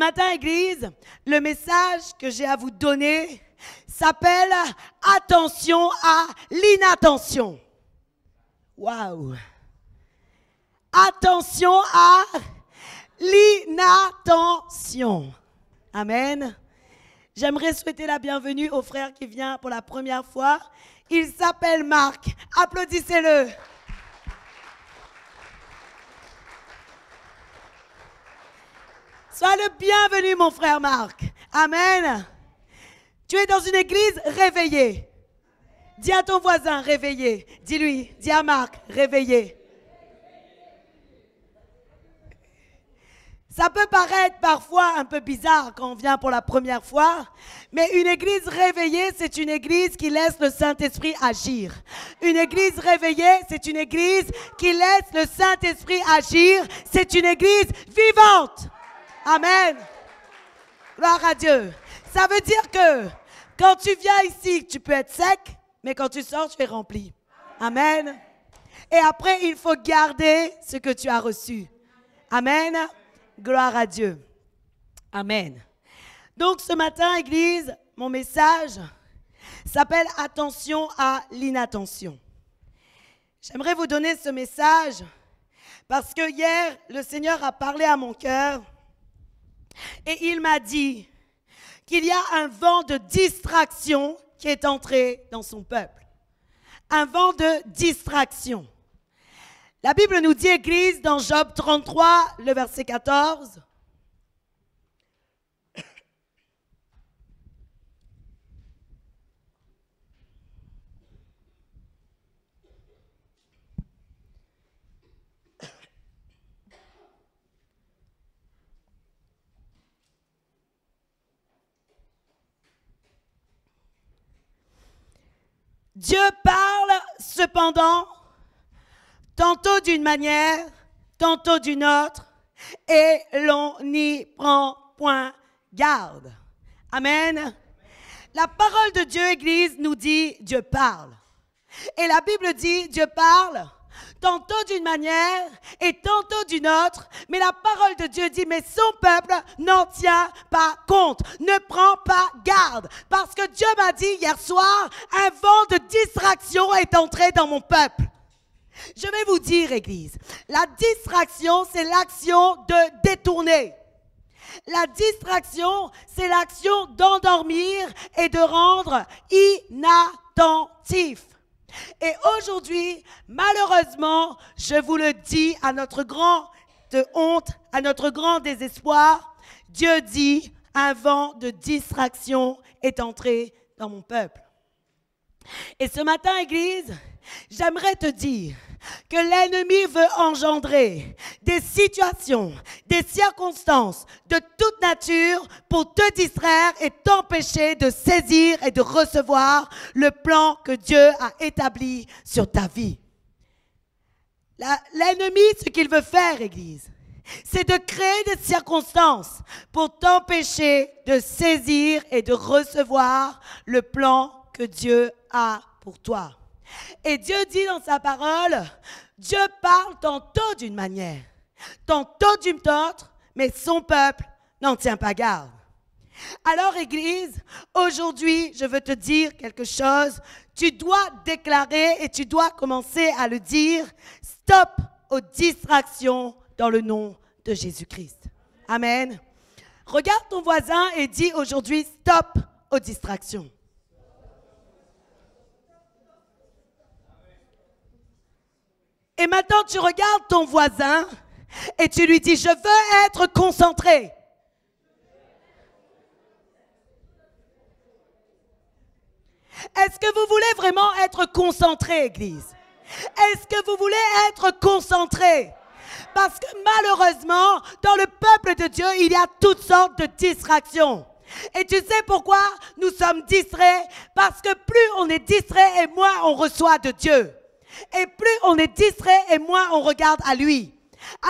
matin, Église, le message que j'ai à vous donner s'appelle Attention à l'inattention. Waouh! Attention à l'inattention. Amen. J'aimerais souhaiter la bienvenue au frère qui vient pour la première fois. Il s'appelle Marc. Applaudissez-le. Sois le bienvenu, mon frère Marc. Amen. Tu es dans une église réveillée. Dis à ton voisin, réveillé. Dis-lui, dis à Marc, réveillé. Ça peut paraître parfois un peu bizarre quand on vient pour la première fois, mais une église réveillée, c'est une église qui laisse le Saint-Esprit agir. Une église réveillée, c'est une église qui laisse le Saint-Esprit agir. C'est une église vivante. Amen. Gloire à Dieu. Ça veut dire que quand tu viens ici, tu peux être sec, mais quand tu sors, tu es rempli. Amen. Et après, il faut garder ce que tu as reçu. Amen. Gloire à Dieu. Amen. Donc ce matin, Église, mon message s'appelle Attention à l'inattention. J'aimerais vous donner ce message parce que hier, le Seigneur a parlé à mon cœur et il m'a dit qu'il y a un vent de distraction qui est entré dans son peuple. Un vent de distraction. La Bible nous dit, Église, dans Job 33, le verset 14, Dieu parle cependant, tantôt d'une manière, tantôt d'une autre, et l'on n'y prend point garde. Amen. La parole de Dieu, Église, nous dit Dieu parle. Et la Bible dit Dieu parle tantôt d'une manière et tantôt d'une autre, mais la parole de Dieu dit, mais son peuple n'en tient pas compte, ne prend pas garde, parce que Dieu m'a dit hier soir, un vent de distraction est entré dans mon peuple. Je vais vous dire, Église, la distraction, c'est l'action de détourner. La distraction, c'est l'action d'endormir et de rendre inattentif. Et aujourd'hui, malheureusement, je vous le dis à notre grande honte, à notre grand désespoir, Dieu dit, un vent de distraction est entré dans mon peuple. Et ce matin, Église, j'aimerais te dire que l'ennemi veut engendrer des situations, des circonstances de toute nature pour te distraire et t'empêcher de saisir et de recevoir le plan que Dieu a établi sur ta vie. L'ennemi, ce qu'il veut faire, Église, c'est de créer des circonstances pour t'empêcher de saisir et de recevoir le plan que Dieu a pour toi. Et Dieu dit dans sa parole, Dieu parle tantôt d'une manière, tantôt d'une autre, mais son peuple n'en tient pas garde. Alors Église, aujourd'hui, je veux te dire quelque chose. Tu dois déclarer et tu dois commencer à le dire. Stop aux distractions dans le nom de Jésus-Christ. Amen. Regarde ton voisin et dis aujourd'hui stop aux distractions. Et maintenant, tu regardes ton voisin et tu lui dis, je veux être concentré. Est-ce que vous voulez vraiment être concentré, Église Est-ce que vous voulez être concentré Parce que malheureusement, dans le peuple de Dieu, il y a toutes sortes de distractions. Et tu sais pourquoi nous sommes distraits Parce que plus on est distrait et moins on reçoit de Dieu. Et plus on est distrait et moins on regarde à lui.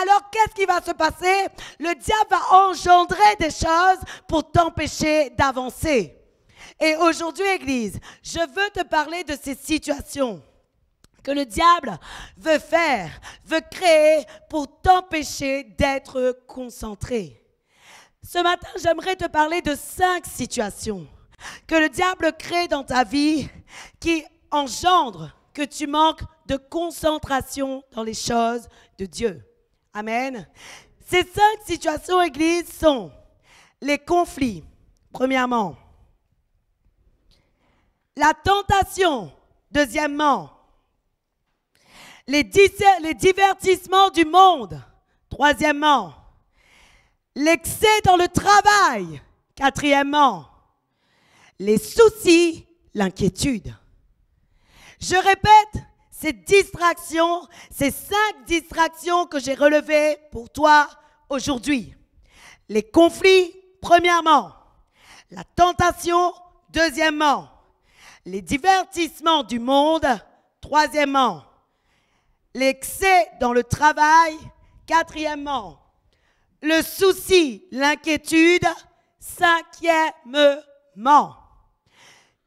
Alors qu'est-ce qui va se passer Le diable va engendrer des choses pour t'empêcher d'avancer. Et aujourd'hui, Église, je veux te parler de ces situations que le diable veut faire, veut créer pour t'empêcher d'être concentré. Ce matin, j'aimerais te parler de cinq situations que le diable crée dans ta vie qui engendrent que tu manques de concentration dans les choses de Dieu. Amen. Ces cinq situations, Église, sont les conflits, premièrement. La tentation, deuxièmement. Les, les divertissements du monde, troisièmement. L'excès dans le travail, quatrièmement. Les soucis, l'inquiétude. Je répète, ces distractions, ces cinq distractions que j'ai relevées pour toi aujourd'hui. Les conflits, premièrement. La tentation, deuxièmement. Les divertissements du monde, troisièmement. L'excès dans le travail, quatrièmement. Le souci, l'inquiétude, cinquièmement.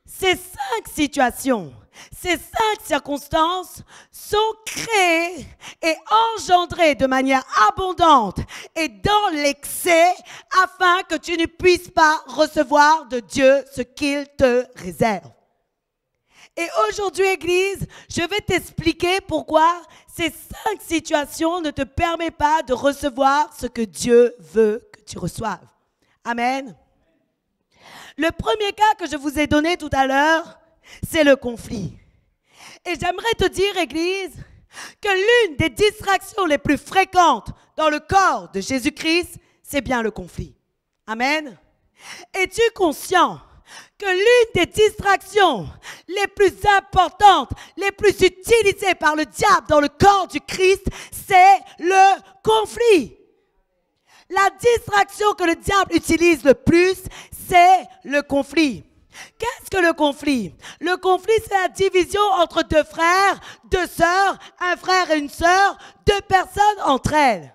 Ces cinq situations ces cinq circonstances sont créées et engendrées de manière abondante et dans l'excès afin que tu ne puisses pas recevoir de Dieu ce qu'il te réserve. Et aujourd'hui, Église, je vais t'expliquer pourquoi ces cinq situations ne te permettent pas de recevoir ce que Dieu veut que tu reçoives. Amen. Le premier cas que je vous ai donné tout à l'heure, c'est le conflit. Et j'aimerais te dire, Église, que l'une des distractions les plus fréquentes dans le corps de Jésus-Christ, c'est bien le conflit. Amen. Es-tu conscient que l'une des distractions les plus importantes, les plus utilisées par le diable dans le corps du Christ, c'est le conflit. La distraction que le diable utilise le plus, c'est le conflit. Qu'est-ce que le conflit Le conflit, c'est la division entre deux frères, deux sœurs, un frère et une sœur, deux personnes entre elles.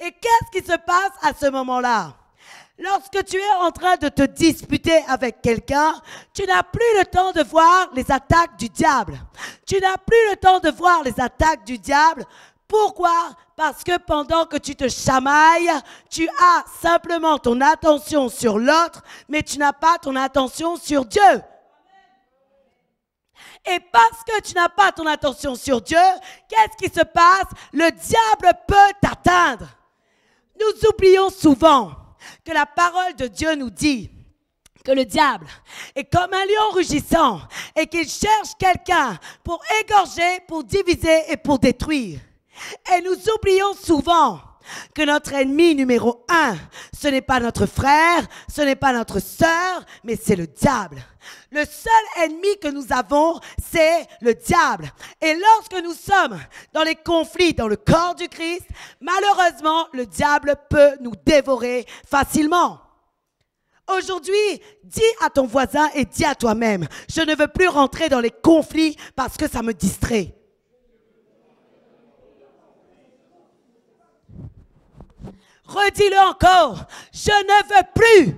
Et qu'est-ce qui se passe à ce moment-là Lorsque tu es en train de te disputer avec quelqu'un, tu n'as plus le temps de voir les attaques du diable. Tu n'as plus le temps de voir les attaques du diable. Pourquoi parce que pendant que tu te chamailles, tu as simplement ton attention sur l'autre, mais tu n'as pas ton attention sur Dieu. Et parce que tu n'as pas ton attention sur Dieu, qu'est-ce qui se passe Le diable peut t'atteindre. Nous oublions souvent que la parole de Dieu nous dit que le diable est comme un lion rugissant et qu'il cherche quelqu'un pour égorger, pour diviser et pour détruire. Et nous oublions souvent que notre ennemi numéro un, ce n'est pas notre frère, ce n'est pas notre sœur, mais c'est le diable. Le seul ennemi que nous avons, c'est le diable. Et lorsque nous sommes dans les conflits dans le corps du Christ, malheureusement, le diable peut nous dévorer facilement. Aujourd'hui, dis à ton voisin et dis à toi-même, je ne veux plus rentrer dans les conflits parce que ça me distrait. Redis-le encore. Je ne veux plus.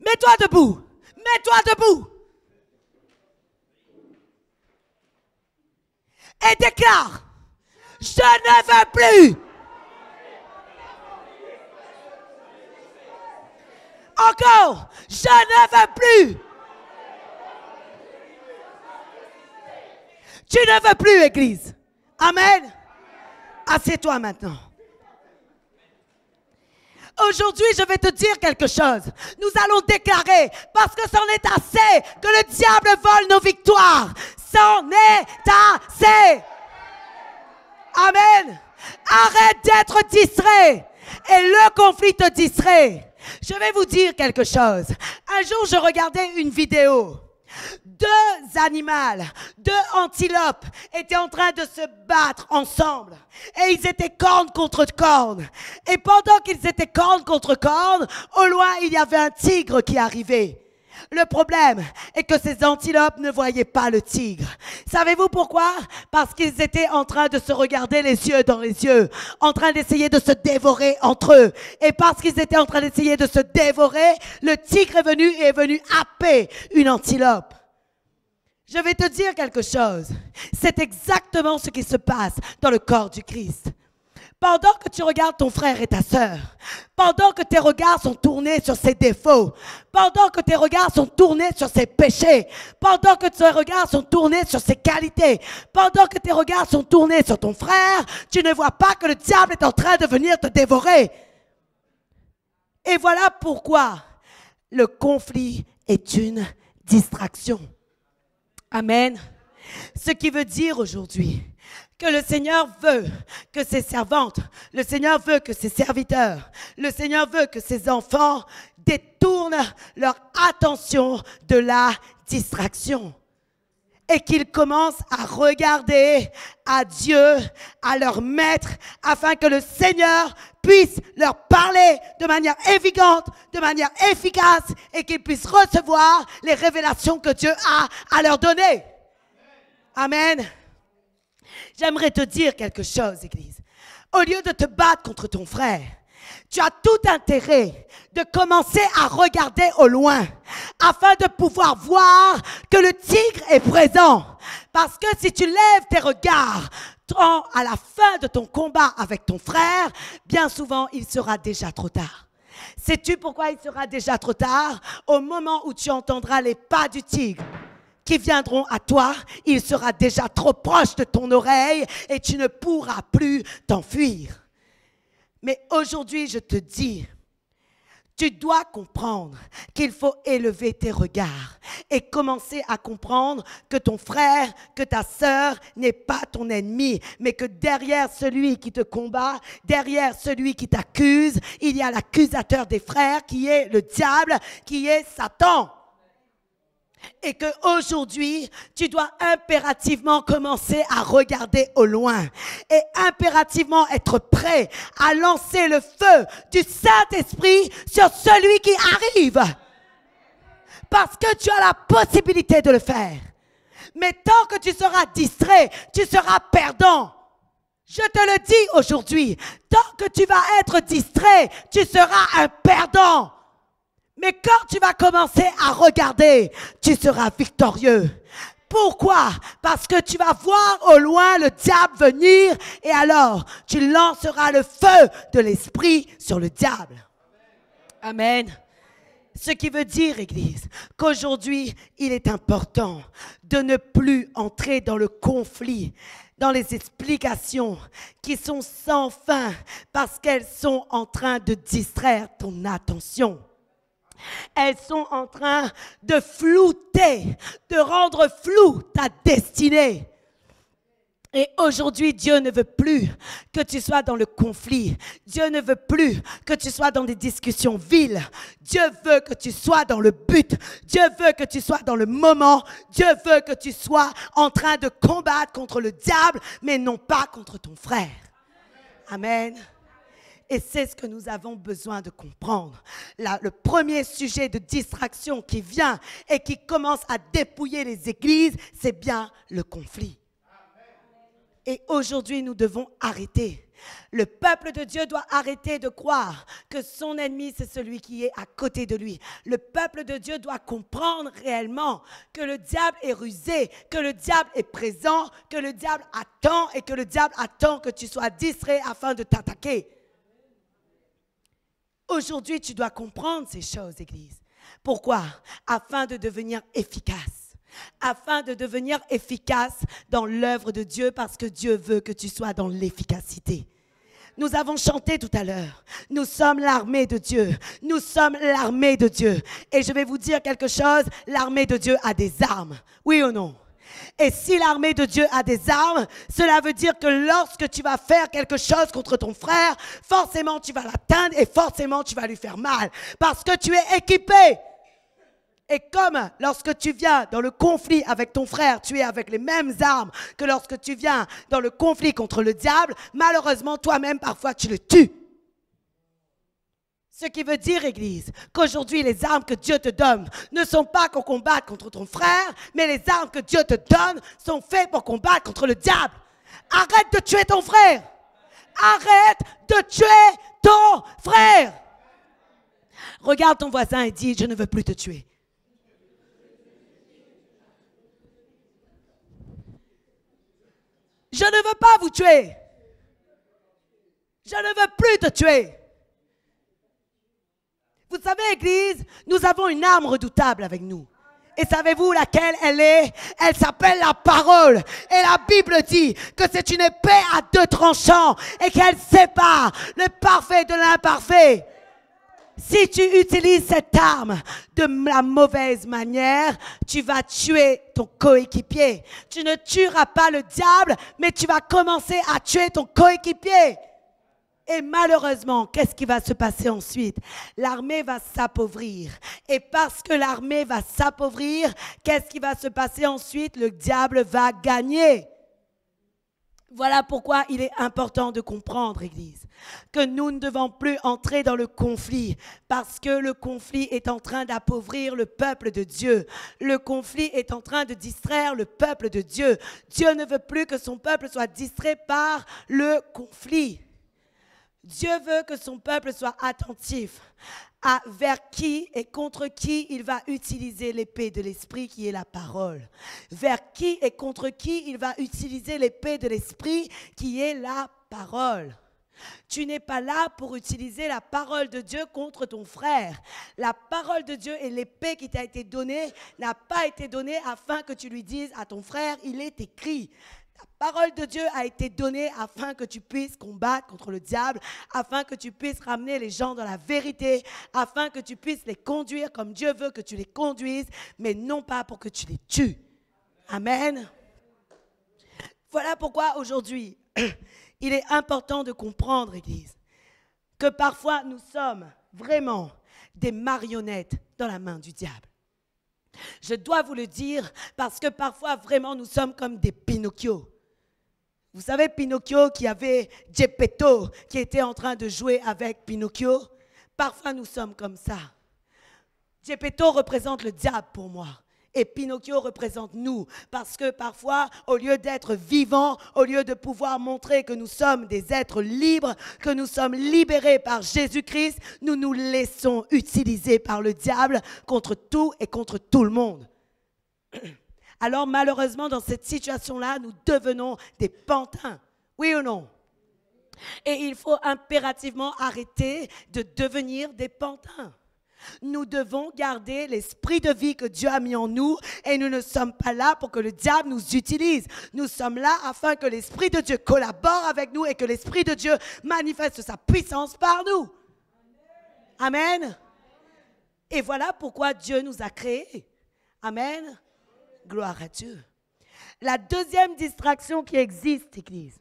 Mets-toi debout. Mets-toi debout. Et déclare, je ne veux plus. Encore, je ne veux plus. Tu ne veux plus, Église. Amen. Assieds-toi maintenant. Aujourd'hui, je vais te dire quelque chose. Nous allons déclarer, parce que c'en est assez, que le diable vole nos victoires. C'en est assez. Amen. Arrête d'être distrait. Et le conflit te distrait. Je vais vous dire quelque chose. Un jour, je regardais une vidéo deux animaux, deux antilopes étaient en train de se battre ensemble. Et ils étaient corne contre corne. Et pendant qu'ils étaient corne contre corne, au loin, il y avait un tigre qui arrivait. Le problème est que ces antilopes ne voyaient pas le tigre. Savez-vous pourquoi Parce qu'ils étaient en train de se regarder les yeux dans les yeux, en train d'essayer de se dévorer entre eux. Et parce qu'ils étaient en train d'essayer de se dévorer, le tigre est venu et est venu happer une antilope. Je vais te dire quelque chose. C'est exactement ce qui se passe dans le corps du Christ. Pendant que tu regardes ton frère et ta sœur, pendant que tes regards sont tournés sur ses défauts, pendant que tes regards sont tournés sur ses péchés, pendant que tes regards sont tournés sur ses qualités, pendant que tes regards sont tournés sur ton frère, tu ne vois pas que le diable est en train de venir te dévorer. Et voilà pourquoi le conflit est une distraction. Amen. Ce qui veut dire aujourd'hui que le Seigneur veut que ses servantes, le Seigneur veut que ses serviteurs, le Seigneur veut que ses enfants détournent leur attention de la distraction et qu'ils commencent à regarder à Dieu, à leur maître, afin que le Seigneur puisse leur parler de manière évidente, de manière efficace, et qu'ils puissent recevoir les révélations que Dieu a à leur donner. Amen. J'aimerais te dire quelque chose, Église. Au lieu de te battre contre ton frère, tu as tout intérêt de commencer à regarder au loin afin de pouvoir voir que le tigre est présent. Parce que si tu lèves tes regards à la fin de ton combat avec ton frère, bien souvent il sera déjà trop tard. Sais-tu pourquoi il sera déjà trop tard Au moment où tu entendras les pas du tigre qui viendront à toi, il sera déjà trop proche de ton oreille et tu ne pourras plus t'enfuir. Mais aujourd'hui, je te dis, tu dois comprendre qu'il faut élever tes regards et commencer à comprendre que ton frère, que ta sœur n'est pas ton ennemi, mais que derrière celui qui te combat, derrière celui qui t'accuse, il y a l'accusateur des frères qui est le diable, qui est Satan et que aujourd'hui, tu dois impérativement commencer à regarder au loin et impérativement être prêt à lancer le feu du Saint-Esprit sur celui qui arrive. Parce que tu as la possibilité de le faire. Mais tant que tu seras distrait, tu seras perdant. Je te le dis aujourd'hui, tant que tu vas être distrait, tu seras un perdant. Mais quand tu vas commencer à regarder, tu seras victorieux. Pourquoi Parce que tu vas voir au loin le diable venir et alors tu lanceras le feu de l'esprit sur le diable. Amen. Ce qui veut dire, Église, qu'aujourd'hui, il est important de ne plus entrer dans le conflit, dans les explications qui sont sans fin parce qu'elles sont en train de distraire ton attention. Elles sont en train de flouter, de rendre flou ta destinée. Et aujourd'hui, Dieu ne veut plus que tu sois dans le conflit. Dieu ne veut plus que tu sois dans des discussions viles. Dieu veut que tu sois dans le but. Dieu veut que tu sois dans le moment. Dieu veut que tu sois en train de combattre contre le diable, mais non pas contre ton frère. Amen. Et c'est ce que nous avons besoin de comprendre. le premier sujet de distraction qui vient et qui commence à dépouiller les églises, c'est bien le conflit. Et aujourd'hui, nous devons arrêter. Le peuple de Dieu doit arrêter de croire que son ennemi, c'est celui qui est à côté de lui. Le peuple de Dieu doit comprendre réellement que le diable est rusé, que le diable est présent, que le diable attend et que le diable attend que tu sois distrait afin de t'attaquer. Aujourd'hui, tu dois comprendre ces choses, Église. Pourquoi Afin de devenir efficace. Afin de devenir efficace dans l'œuvre de Dieu parce que Dieu veut que tu sois dans l'efficacité. Nous avons chanté tout à l'heure. Nous sommes l'armée de Dieu. Nous sommes l'armée de Dieu. Et je vais vous dire quelque chose, l'armée de Dieu a des armes. Oui ou non et si l'armée de Dieu a des armes, cela veut dire que lorsque tu vas faire quelque chose contre ton frère, forcément tu vas l'atteindre et forcément tu vas lui faire mal. Parce que tu es équipé. Et comme lorsque tu viens dans le conflit avec ton frère, tu es avec les mêmes armes que lorsque tu viens dans le conflit contre le diable, malheureusement toi-même parfois tu le tues. Ce qui veut dire, Église, qu'aujourd'hui, les armes que Dieu te donne ne sont pas pour combattre contre ton frère, mais les armes que Dieu te donne sont faites pour combattre contre le diable. Arrête de tuer ton frère. Arrête de tuer ton frère. Regarde ton voisin et dis, je ne veux plus te tuer. Je ne veux pas vous tuer. Je ne veux plus te tuer. Vous savez, Église, nous avons une arme redoutable avec nous. Et savez-vous laquelle elle est Elle s'appelle la parole. Et la Bible dit que c'est une épée à deux tranchants et qu'elle sépare le parfait de l'imparfait. Si tu utilises cette arme de la mauvaise manière, tu vas tuer ton coéquipier. Tu ne tueras pas le diable, mais tu vas commencer à tuer ton coéquipier. Et malheureusement, qu'est-ce qui va se passer ensuite L'armée va s'appauvrir. Et parce que l'armée va s'appauvrir, qu'est-ce qui va se passer ensuite Le diable va gagner. Voilà pourquoi il est important de comprendre, Église, que nous ne devons plus entrer dans le conflit, parce que le conflit est en train d'appauvrir le peuple de Dieu. Le conflit est en train de distraire le peuple de Dieu. Dieu ne veut plus que son peuple soit distrait par le conflit. Dieu veut que son peuple soit attentif à vers qui et contre qui il va utiliser l'épée de l'esprit qui est la parole. Vers qui et contre qui il va utiliser l'épée de l'esprit qui est la parole. Tu n'es pas là pour utiliser la parole de Dieu contre ton frère. La parole de Dieu et l'épée qui t'a été donnée n'a pas été donnée afin que tu lui dises à ton frère, il est écrit parole de Dieu a été donnée afin que tu puisses combattre contre le diable, afin que tu puisses ramener les gens dans la vérité, afin que tu puisses les conduire comme Dieu veut que tu les conduises, mais non pas pour que tu les tues. Amen. Voilà pourquoi aujourd'hui, il est important de comprendre, Église, que parfois nous sommes vraiment des marionnettes dans la main du diable. Je dois vous le dire parce que parfois vraiment nous sommes comme des Pinocchio. Vous savez, Pinocchio qui avait Geppetto qui était en train de jouer avec Pinocchio. Parfois, nous sommes comme ça. Geppetto représente le diable pour moi. Et Pinocchio représente nous, parce que parfois, au lieu d'être vivant, au lieu de pouvoir montrer que nous sommes des êtres libres, que nous sommes libérés par Jésus-Christ, nous nous laissons utiliser par le diable contre tout et contre tout le monde. Alors malheureusement, dans cette situation-là, nous devenons des pantins. Oui ou non Et il faut impérativement arrêter de devenir des pantins. Nous devons garder l'esprit de vie que Dieu a mis en nous et nous ne sommes pas là pour que le diable nous utilise. Nous sommes là afin que l'esprit de Dieu collabore avec nous et que l'esprit de Dieu manifeste sa puissance par nous. Amen. Et voilà pourquoi Dieu nous a créés. Amen gloire à Dieu. La deuxième distraction qui existe, Église,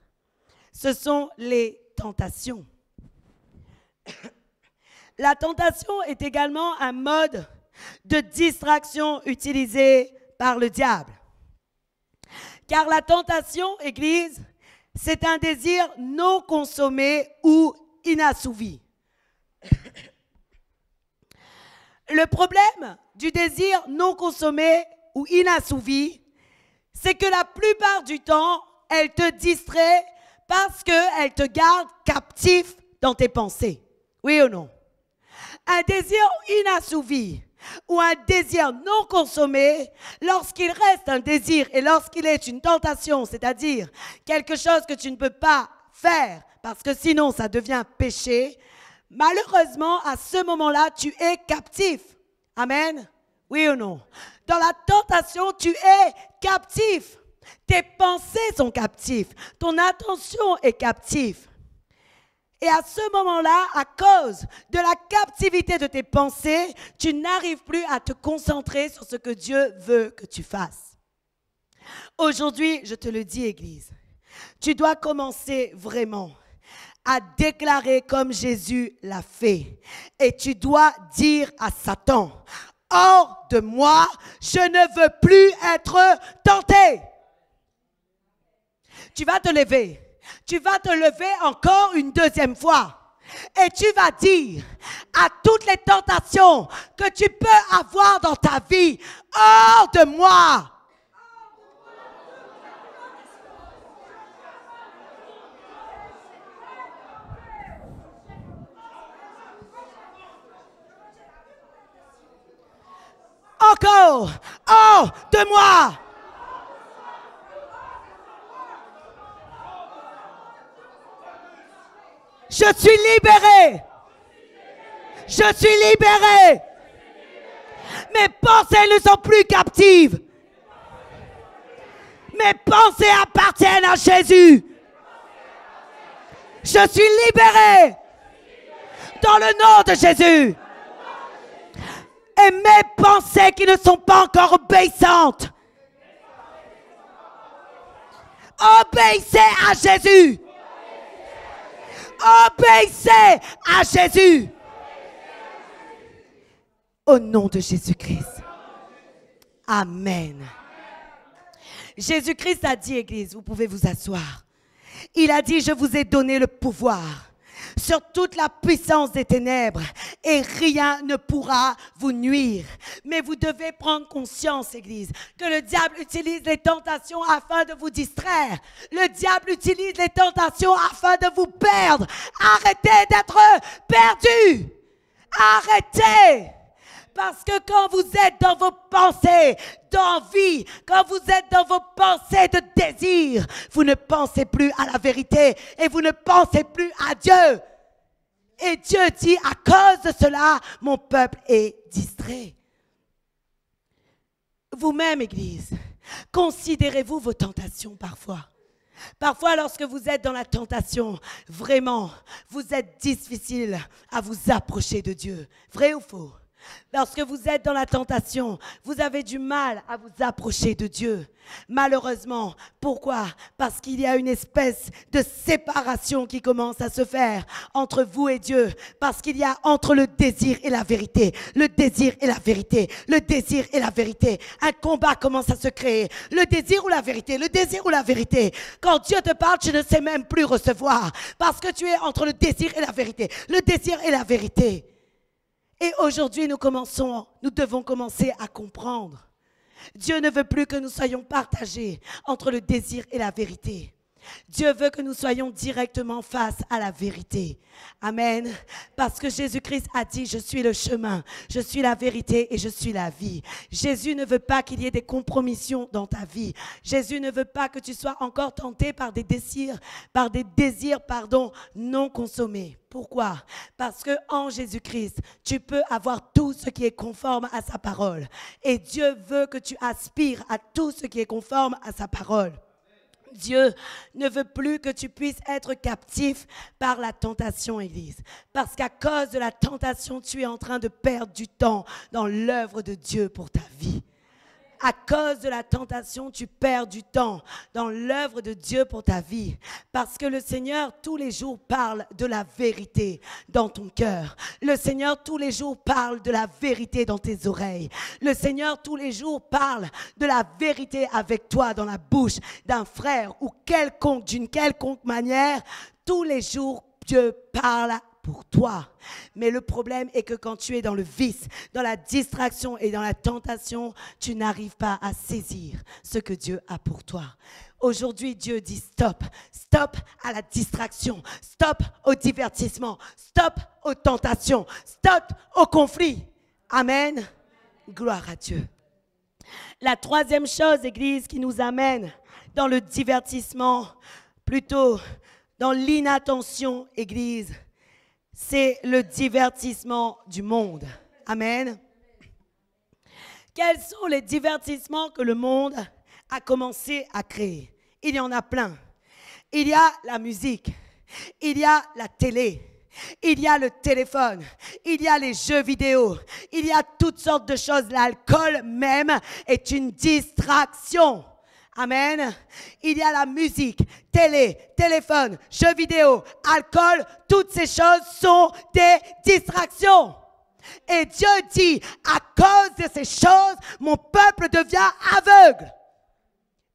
ce sont les tentations. La tentation est également un mode de distraction utilisé par le diable. Car la tentation, Église, c'est un désir non consommé ou inassouvi. Le problème du désir non consommé ou inassouvie, c'est que la plupart du temps, elle te distrait parce qu'elle te garde captif dans tes pensées. Oui ou non Un désir inassouvi ou un désir non consommé, lorsqu'il reste un désir et lorsqu'il est une tentation, c'est-à-dire quelque chose que tu ne peux pas faire parce que sinon ça devient péché, malheureusement à ce moment-là, tu es captif. Amen. Oui ou non dans la tentation, tu es captif. Tes pensées sont captives. Ton attention est captive. Et à ce moment-là, à cause de la captivité de tes pensées, tu n'arrives plus à te concentrer sur ce que Dieu veut que tu fasses. Aujourd'hui, je te le dis, Église, tu dois commencer vraiment à déclarer comme Jésus l'a fait. Et tu dois dire à Satan, hors de moi, je ne veux plus être tenté. Tu vas te lever. Tu vas te lever encore une deuxième fois. Et tu vas dire à toutes les tentations que tu peux avoir dans ta vie, hors de moi, encore hors oh, de moi. Je suis libéré. Je suis libéré. Mes pensées ne sont plus captives. Mes pensées appartiennent à Jésus. Je suis libéré dans le nom de Jésus et mes pensées qui ne sont pas encore obéissantes. Obéissez à Jésus. Obéissez à Jésus. Au nom de Jésus-Christ. Amen. Jésus-Christ a dit, Église, vous pouvez vous asseoir. Il a dit, je vous ai donné le pouvoir sur toute la puissance des ténèbres et rien ne pourra vous nuire. Mais vous devez prendre conscience, Église, que le diable utilise les tentations afin de vous distraire. Le diable utilise les tentations afin de vous perdre. Arrêtez d'être perdu. Arrêtez. Parce que quand vous êtes dans vos pensées d'envie, quand vous êtes dans vos pensées de désir, vous ne pensez plus à la vérité et vous ne pensez plus à Dieu. Et Dieu dit, à cause de cela, mon peuple est distrait. Vous-même, Église, considérez-vous vos tentations parfois. Parfois, lorsque vous êtes dans la tentation, vraiment, vous êtes difficile à vous approcher de Dieu. Vrai ou faux Lorsque vous êtes dans la tentation, vous avez du mal à vous approcher de Dieu. Malheureusement, pourquoi Parce qu'il y a une espèce de séparation qui commence à se faire entre vous et Dieu. Parce qu'il y a entre le désir et la vérité, le désir et la vérité, le désir et la vérité. Un combat commence à se créer. Le désir ou la vérité, le désir ou la vérité. Quand Dieu te parle, tu ne sais même plus recevoir. Parce que tu es entre le désir et la vérité, le désir et la vérité. Et aujourd'hui, nous commençons, nous devons commencer à comprendre. Dieu ne veut plus que nous soyons partagés entre le désir et la vérité. Dieu veut que nous soyons directement face à la vérité. Amen. Parce que Jésus-Christ a dit, je suis le chemin, je suis la vérité et je suis la vie. Jésus ne veut pas qu'il y ait des compromissions dans ta vie. Jésus ne veut pas que tu sois encore tenté par des désirs, par des désirs, pardon, non consommés. Pourquoi Parce que en Jésus-Christ, tu peux avoir tout ce qui est conforme à sa parole. Et Dieu veut que tu aspires à tout ce qui est conforme à sa parole. Dieu ne veut plus que tu puisses être captif par la tentation, Élise, Parce qu'à cause de la tentation, tu es en train de perdre du temps dans l'œuvre de Dieu pour ta vie à cause de la tentation, tu perds du temps dans l'œuvre de Dieu pour ta vie. Parce que le Seigneur, tous les jours, parle de la vérité dans ton cœur. Le Seigneur, tous les jours, parle de la vérité dans tes oreilles. Le Seigneur, tous les jours, parle de la vérité avec toi dans la bouche d'un frère ou quelconque, d'une quelconque manière. Tous les jours, Dieu parle pour toi. Mais le problème est que quand tu es dans le vice, dans la distraction et dans la tentation, tu n'arrives pas à saisir ce que Dieu a pour toi. Aujourd'hui, Dieu dit stop, stop à la distraction, stop au divertissement, stop aux tentations, stop au conflit. Amen. Gloire à Dieu. La troisième chose, Église, qui nous amène dans le divertissement, plutôt dans l'inattention, Église, c'est le divertissement du monde. Amen. Quels sont les divertissements que le monde a commencé à créer Il y en a plein. Il y a la musique, il y a la télé, il y a le téléphone, il y a les jeux vidéo, il y a toutes sortes de choses. L'alcool même est une distraction. Amen. Il y a la musique, télé, téléphone, jeux vidéo, alcool, toutes ces choses sont des distractions. Et Dieu dit, à cause de ces choses, mon peuple devient aveugle.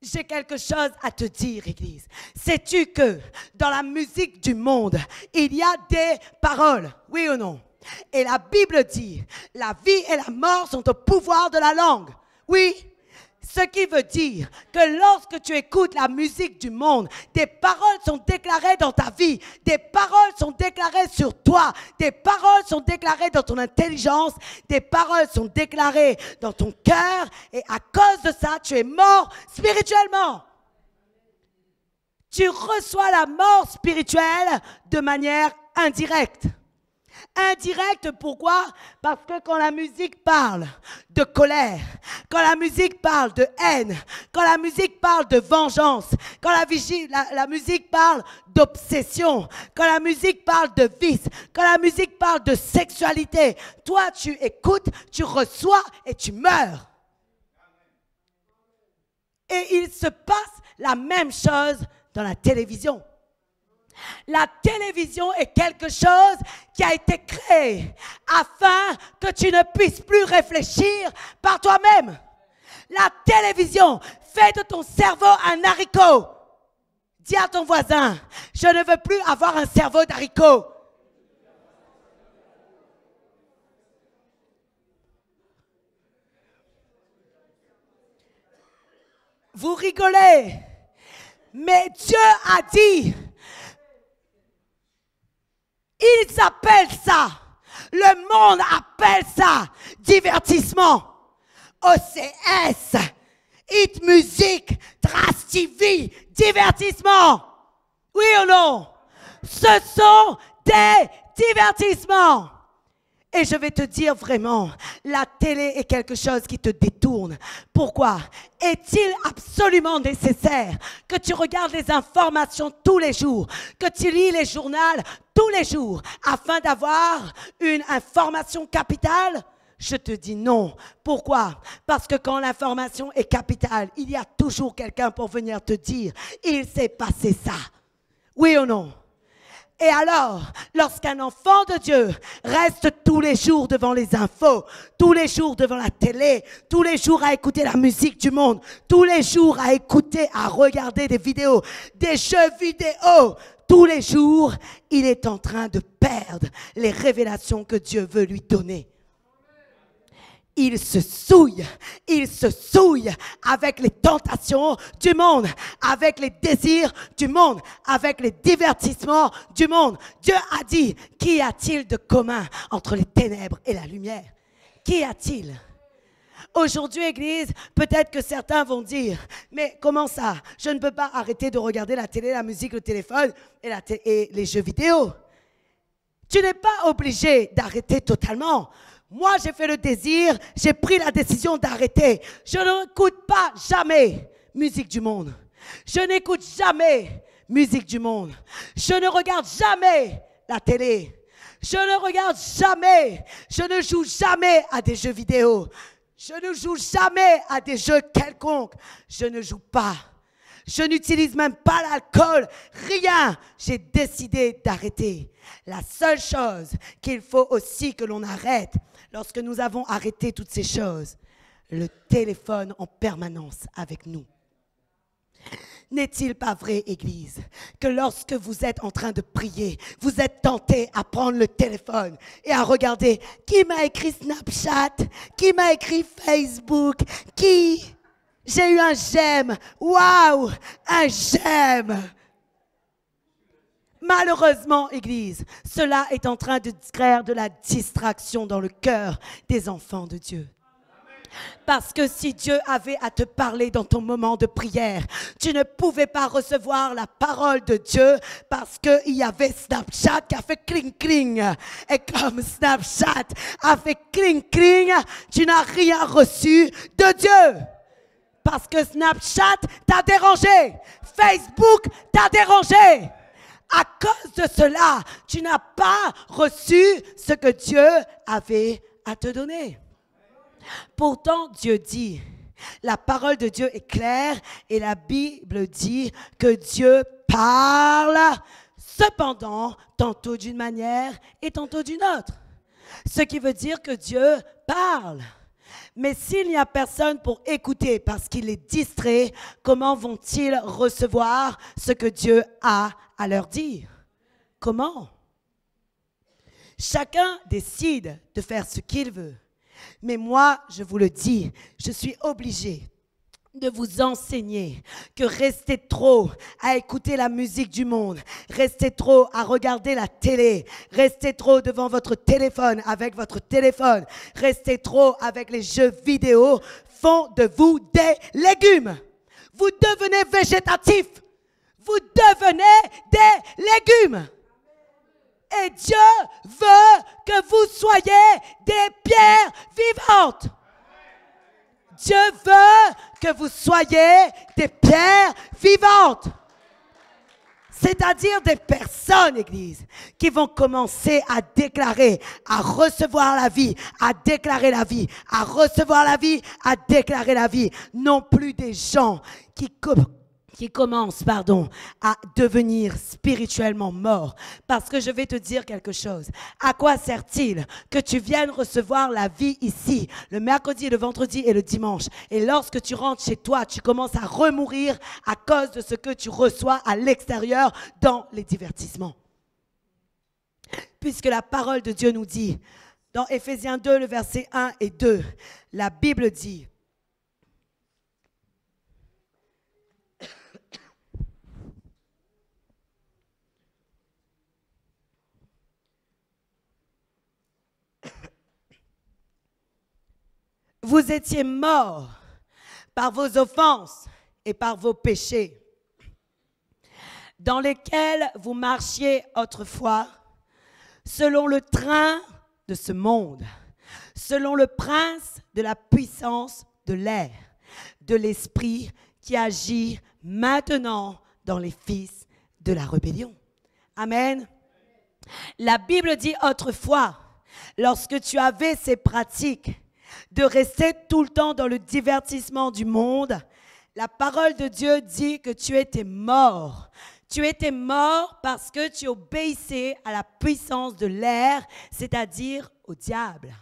J'ai quelque chose à te dire, Église. Sais-tu que dans la musique du monde, il y a des paroles, oui ou non Et la Bible dit, la vie et la mort sont au pouvoir de la langue. Oui ce qui veut dire que lorsque tu écoutes la musique du monde, des paroles sont déclarées dans ta vie, des paroles sont déclarées sur toi, des paroles sont déclarées dans ton intelligence, des paroles sont déclarées dans ton cœur et à cause de ça, tu es mort spirituellement. Tu reçois la mort spirituelle de manière indirecte. Indirect, pourquoi Parce que quand la musique parle de colère, quand la musique parle de haine, quand la musique parle de vengeance, quand la, musique parle d'obsession, quand la musique parle de vice, quand la musique parle de sexualité, toi tu écoutes, tu reçois et tu meurs. Et il se passe la même chose dans la télévision. La télévision est quelque chose qui a été créé afin que tu ne puisses plus réfléchir par toi-même. La télévision fait de ton cerveau un haricot. Dis à ton voisin, je ne veux plus avoir un cerveau d'haricot. Vous rigolez, mais Dieu a dit, ils appellent ça, le monde appelle ça divertissement. OCS, hit music, Dras TV, divertissement. Oui ou non? Ce sont des divertissements. Et je vais te dire vraiment, la télé est quelque chose qui te détourne. Pourquoi Est-il absolument nécessaire que tu regardes les informations tous les jours, que tu lis les journaux tous les jours afin d'avoir une information capitale je te dis non. Pourquoi Parce que quand l'information est capitale, il y a toujours quelqu'un pour venir te dire, il s'est passé ça. Oui ou non et alors, lorsqu'un enfant de Dieu reste tous les jours devant les infos, tous les jours devant la télé, tous les jours à écouter la musique du monde, tous les jours à écouter, à regarder des vidéos, des jeux vidéo, tous les jours, il est en train de perdre les révélations que Dieu veut lui donner il se souille, il se souille avec les tentations du monde, avec les désirs du monde, avec les divertissements du monde. Dieu a dit, qu'y a-t-il de commun entre les ténèbres et la lumière Qu'y a-t-il Aujourd'hui, Église, peut-être que certains vont dire, mais comment ça Je ne peux pas arrêter de regarder la télé, la musique, le téléphone et, et les jeux vidéo. Tu n'es pas obligé d'arrêter totalement. Moi, j'ai fait le désir, j'ai pris la décision d'arrêter. Je n'écoute pas jamais musique du monde. Je n'écoute jamais musique du monde. Je ne regarde jamais la télé. Je ne regarde jamais, je ne joue jamais à des jeux vidéo. Je ne joue jamais à des jeux quelconques. Je ne joue pas. Je n'utilise même pas l'alcool, rien. J'ai décidé d'arrêter. La seule chose qu'il faut aussi que l'on arrête, Lorsque nous avons arrêté toutes ces choses, le téléphone en permanence avec nous. N'est-il pas vrai, Église, que lorsque vous êtes en train de prier, vous êtes tenté à prendre le téléphone et à regarder qui m'a écrit Snapchat, qui m'a écrit Facebook, qui... J'ai eu un j'aime, waouh, un j'aime. Malheureusement, Église, cela est en train de créer de la distraction dans le cœur des enfants de Dieu. Parce que si Dieu avait à te parler dans ton moment de prière, tu ne pouvais pas recevoir la parole de Dieu parce qu'il y avait Snapchat qui a fait cling cling. Et comme Snapchat a fait cling cling, tu n'as rien reçu de Dieu. Parce que Snapchat t'a dérangé. Facebook t'a dérangé à cause de cela, tu n'as pas reçu ce que Dieu avait à te donner. Pourtant, Dieu dit, la parole de Dieu est claire et la Bible dit que Dieu parle cependant tantôt d'une manière et tantôt d'une autre. Ce qui veut dire que Dieu parle. Mais s'il n'y a personne pour écouter parce qu'il est distrait, comment vont-ils recevoir ce que Dieu a à leur dire comment. Chacun décide de faire ce qu'il veut. Mais moi, je vous le dis, je suis obligé de vous enseigner que rester trop à écouter la musique du monde, rester trop à regarder la télé, rester trop devant votre téléphone avec votre téléphone, rester trop avec les jeux vidéo font de vous des légumes. Vous devenez végétatif vous devenez des légumes. Et Dieu veut que vous soyez des pierres vivantes. Dieu veut que vous soyez des pierres vivantes. C'est-à-dire des personnes, Église, qui vont commencer à déclarer, à recevoir la vie, à déclarer la vie, à recevoir la vie, à déclarer la vie. Non plus des gens qui qui commence, pardon, à devenir spirituellement mort. Parce que je vais te dire quelque chose. À quoi sert-il que tu viennes recevoir la vie ici, le mercredi, le vendredi et le dimanche Et lorsque tu rentres chez toi, tu commences à remourir à cause de ce que tu reçois à l'extérieur dans les divertissements. Puisque la parole de Dieu nous dit, dans Éphésiens 2, le verset 1 et 2, la Bible dit, vous étiez morts par vos offenses et par vos péchés, dans lesquels vous marchiez autrefois, selon le train de ce monde, selon le prince de la puissance de l'air, de l'esprit qui agit maintenant dans les fils de la rébellion. Amen. La Bible dit autrefois, lorsque tu avais ces pratiques, de rester tout le temps dans le divertissement du monde, la parole de Dieu dit que tu étais mort. Tu étais mort parce que tu obéissais à la puissance de l'air, c'est-à-dire au diable.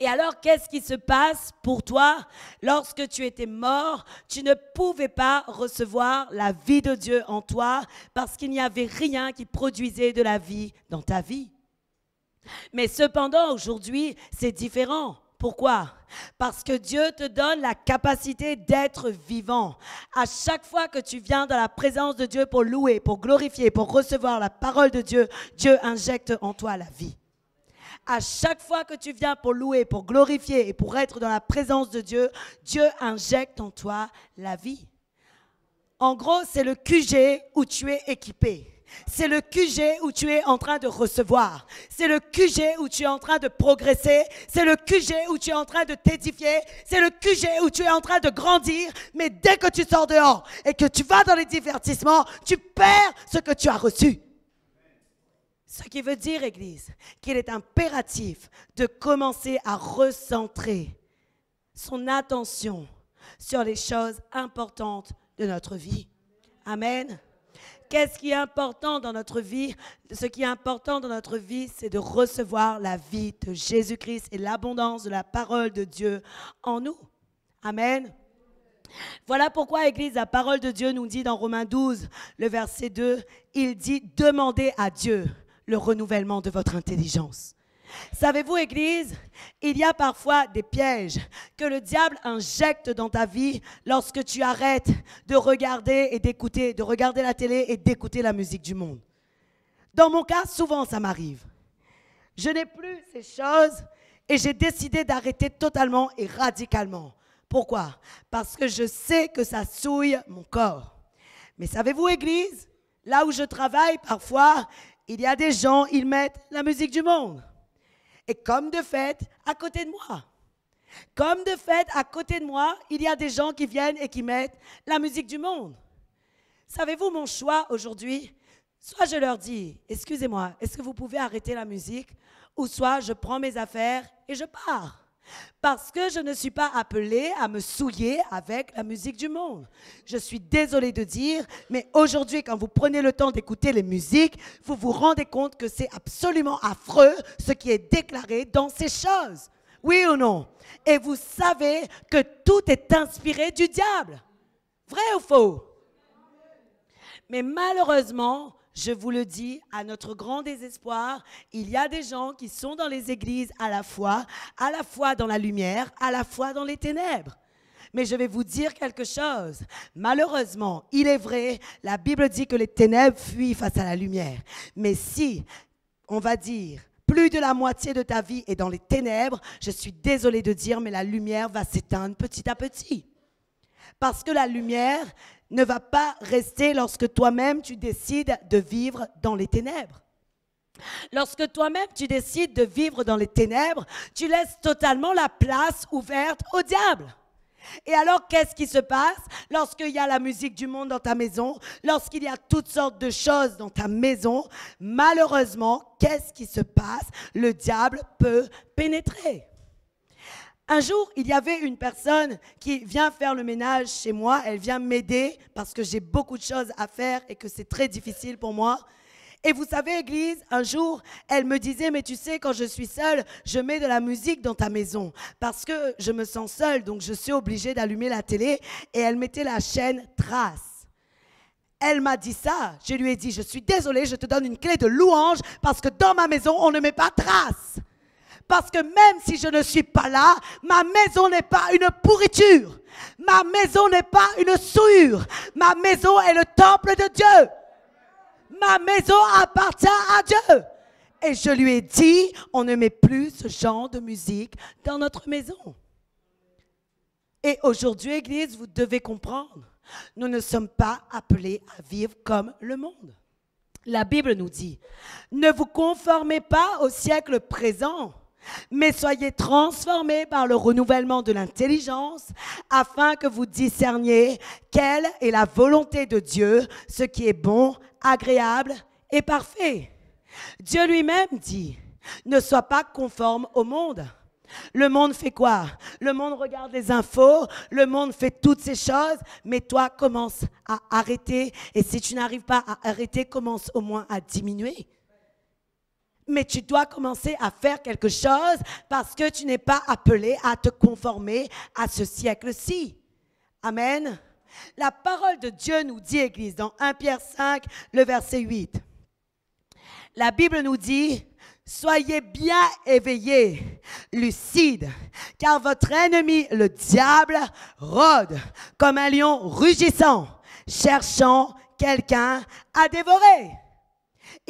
Et alors, qu'est-ce qui se passe pour toi lorsque tu étais mort Tu ne pouvais pas recevoir la vie de Dieu en toi parce qu'il n'y avait rien qui produisait de la vie dans ta vie. Mais cependant, aujourd'hui, c'est différent. Pourquoi Parce que Dieu te donne la capacité d'être vivant. À chaque fois que tu viens dans la présence de Dieu pour louer, pour glorifier, pour recevoir la parole de Dieu, Dieu injecte en toi la vie. À chaque fois que tu viens pour louer, pour glorifier et pour être dans la présence de Dieu, Dieu injecte en toi la vie. En gros, c'est le QG où tu es équipé. C'est le QG où tu es en train de recevoir. C'est le QG où tu es en train de progresser. C'est le QG où tu es en train de t'édifier. C'est le QG où tu es en train de grandir. Mais dès que tu sors dehors et que tu vas dans les divertissements, tu perds ce que tu as reçu. Ce qui veut dire, Église, qu'il est impératif de commencer à recentrer son attention sur les choses importantes de notre vie. Amen. Qu'est-ce qui est important dans notre vie Ce qui est important dans notre vie, c'est de recevoir la vie de Jésus-Christ et l'abondance de la parole de Dieu en nous. Amen. Voilà pourquoi, Église, la parole de Dieu nous dit dans Romains 12, le verset 2, il dit, demandez à Dieu le renouvellement de votre intelligence. Savez-vous, Église, il y a parfois des pièges que le diable injecte dans ta vie lorsque tu arrêtes de regarder et d'écouter, de regarder la télé et d'écouter la musique du monde. Dans mon cas, souvent ça m'arrive. Je n'ai plus ces choses et j'ai décidé d'arrêter totalement et radicalement. Pourquoi Parce que je sais que ça souille mon corps. Mais savez-vous, Église, là où je travaille, parfois, il y a des gens, ils mettent la musique du monde. Et comme de fait, à côté de moi. Comme de fait, à côté de moi, il y a des gens qui viennent et qui mettent la musique du monde. Savez-vous mon choix aujourd'hui Soit je leur dis, excusez-moi, est-ce que vous pouvez arrêter la musique Ou soit je prends mes affaires et je pars. Parce que je ne suis pas appelée à me souiller avec la musique du monde. Je suis désolée de dire, mais aujourd'hui, quand vous prenez le temps d'écouter les musiques, vous vous rendez compte que c'est absolument affreux ce qui est déclaré dans ces choses. Oui ou non Et vous savez que tout est inspiré du diable. Vrai ou faux Mais malheureusement, je vous le dis, à notre grand désespoir, il y a des gens qui sont dans les églises à la fois, à la fois dans la lumière, à la fois dans les ténèbres. Mais je vais vous dire quelque chose. Malheureusement, il est vrai, la Bible dit que les ténèbres fuient face à la lumière. Mais si, on va dire, plus de la moitié de ta vie est dans les ténèbres, je suis désolée de dire, mais la lumière va s'éteindre petit à petit. Parce que la lumière ne va pas rester lorsque toi-même tu décides de vivre dans les ténèbres. Lorsque toi-même tu décides de vivre dans les ténèbres, tu laisses totalement la place ouverte au diable. Et alors, qu'est-ce qui se passe lorsqu'il y a la musique du monde dans ta maison, lorsqu'il y a toutes sortes de choses dans ta maison Malheureusement, qu'est-ce qui se passe Le diable peut pénétrer. Un jour, il y avait une personne qui vient faire le ménage chez moi. Elle vient m'aider parce que j'ai beaucoup de choses à faire et que c'est très difficile pour moi. Et vous savez, Église, un jour, elle me disait, mais tu sais, quand je suis seule, je mets de la musique dans ta maison parce que je me sens seule, donc je suis obligée d'allumer la télé. Et elle mettait la chaîne Trace. Elle m'a dit ça. Je lui ai dit, je suis désolée, je te donne une clé de louange parce que dans ma maison, on ne met pas trace. Parce que même si je ne suis pas là, ma maison n'est pas une pourriture. Ma maison n'est pas une souillure. Ma maison est le temple de Dieu. Ma maison appartient à Dieu. Et je lui ai dit, on ne met plus ce genre de musique dans notre maison. Et aujourd'hui, Église, vous devez comprendre, nous ne sommes pas appelés à vivre comme le monde. La Bible nous dit, ne vous conformez pas au siècle présent, mais soyez transformés par le renouvellement de l'intelligence, afin que vous discerniez quelle est la volonté de Dieu, ce qui est bon, agréable et parfait. Dieu lui-même dit, ne sois pas conforme au monde. Le monde fait quoi Le monde regarde les infos, le monde fait toutes ces choses, mais toi commence à arrêter. Et si tu n'arrives pas à arrêter, commence au moins à diminuer mais tu dois commencer à faire quelque chose parce que tu n'es pas appelé à te conformer à ce siècle-ci. Amen. La parole de Dieu nous dit, Église, dans 1 Pierre 5, le verset 8. La Bible nous dit, Soyez bien éveillés, lucides, car votre ennemi, le diable, rôde comme un lion rugissant, cherchant quelqu'un à dévorer.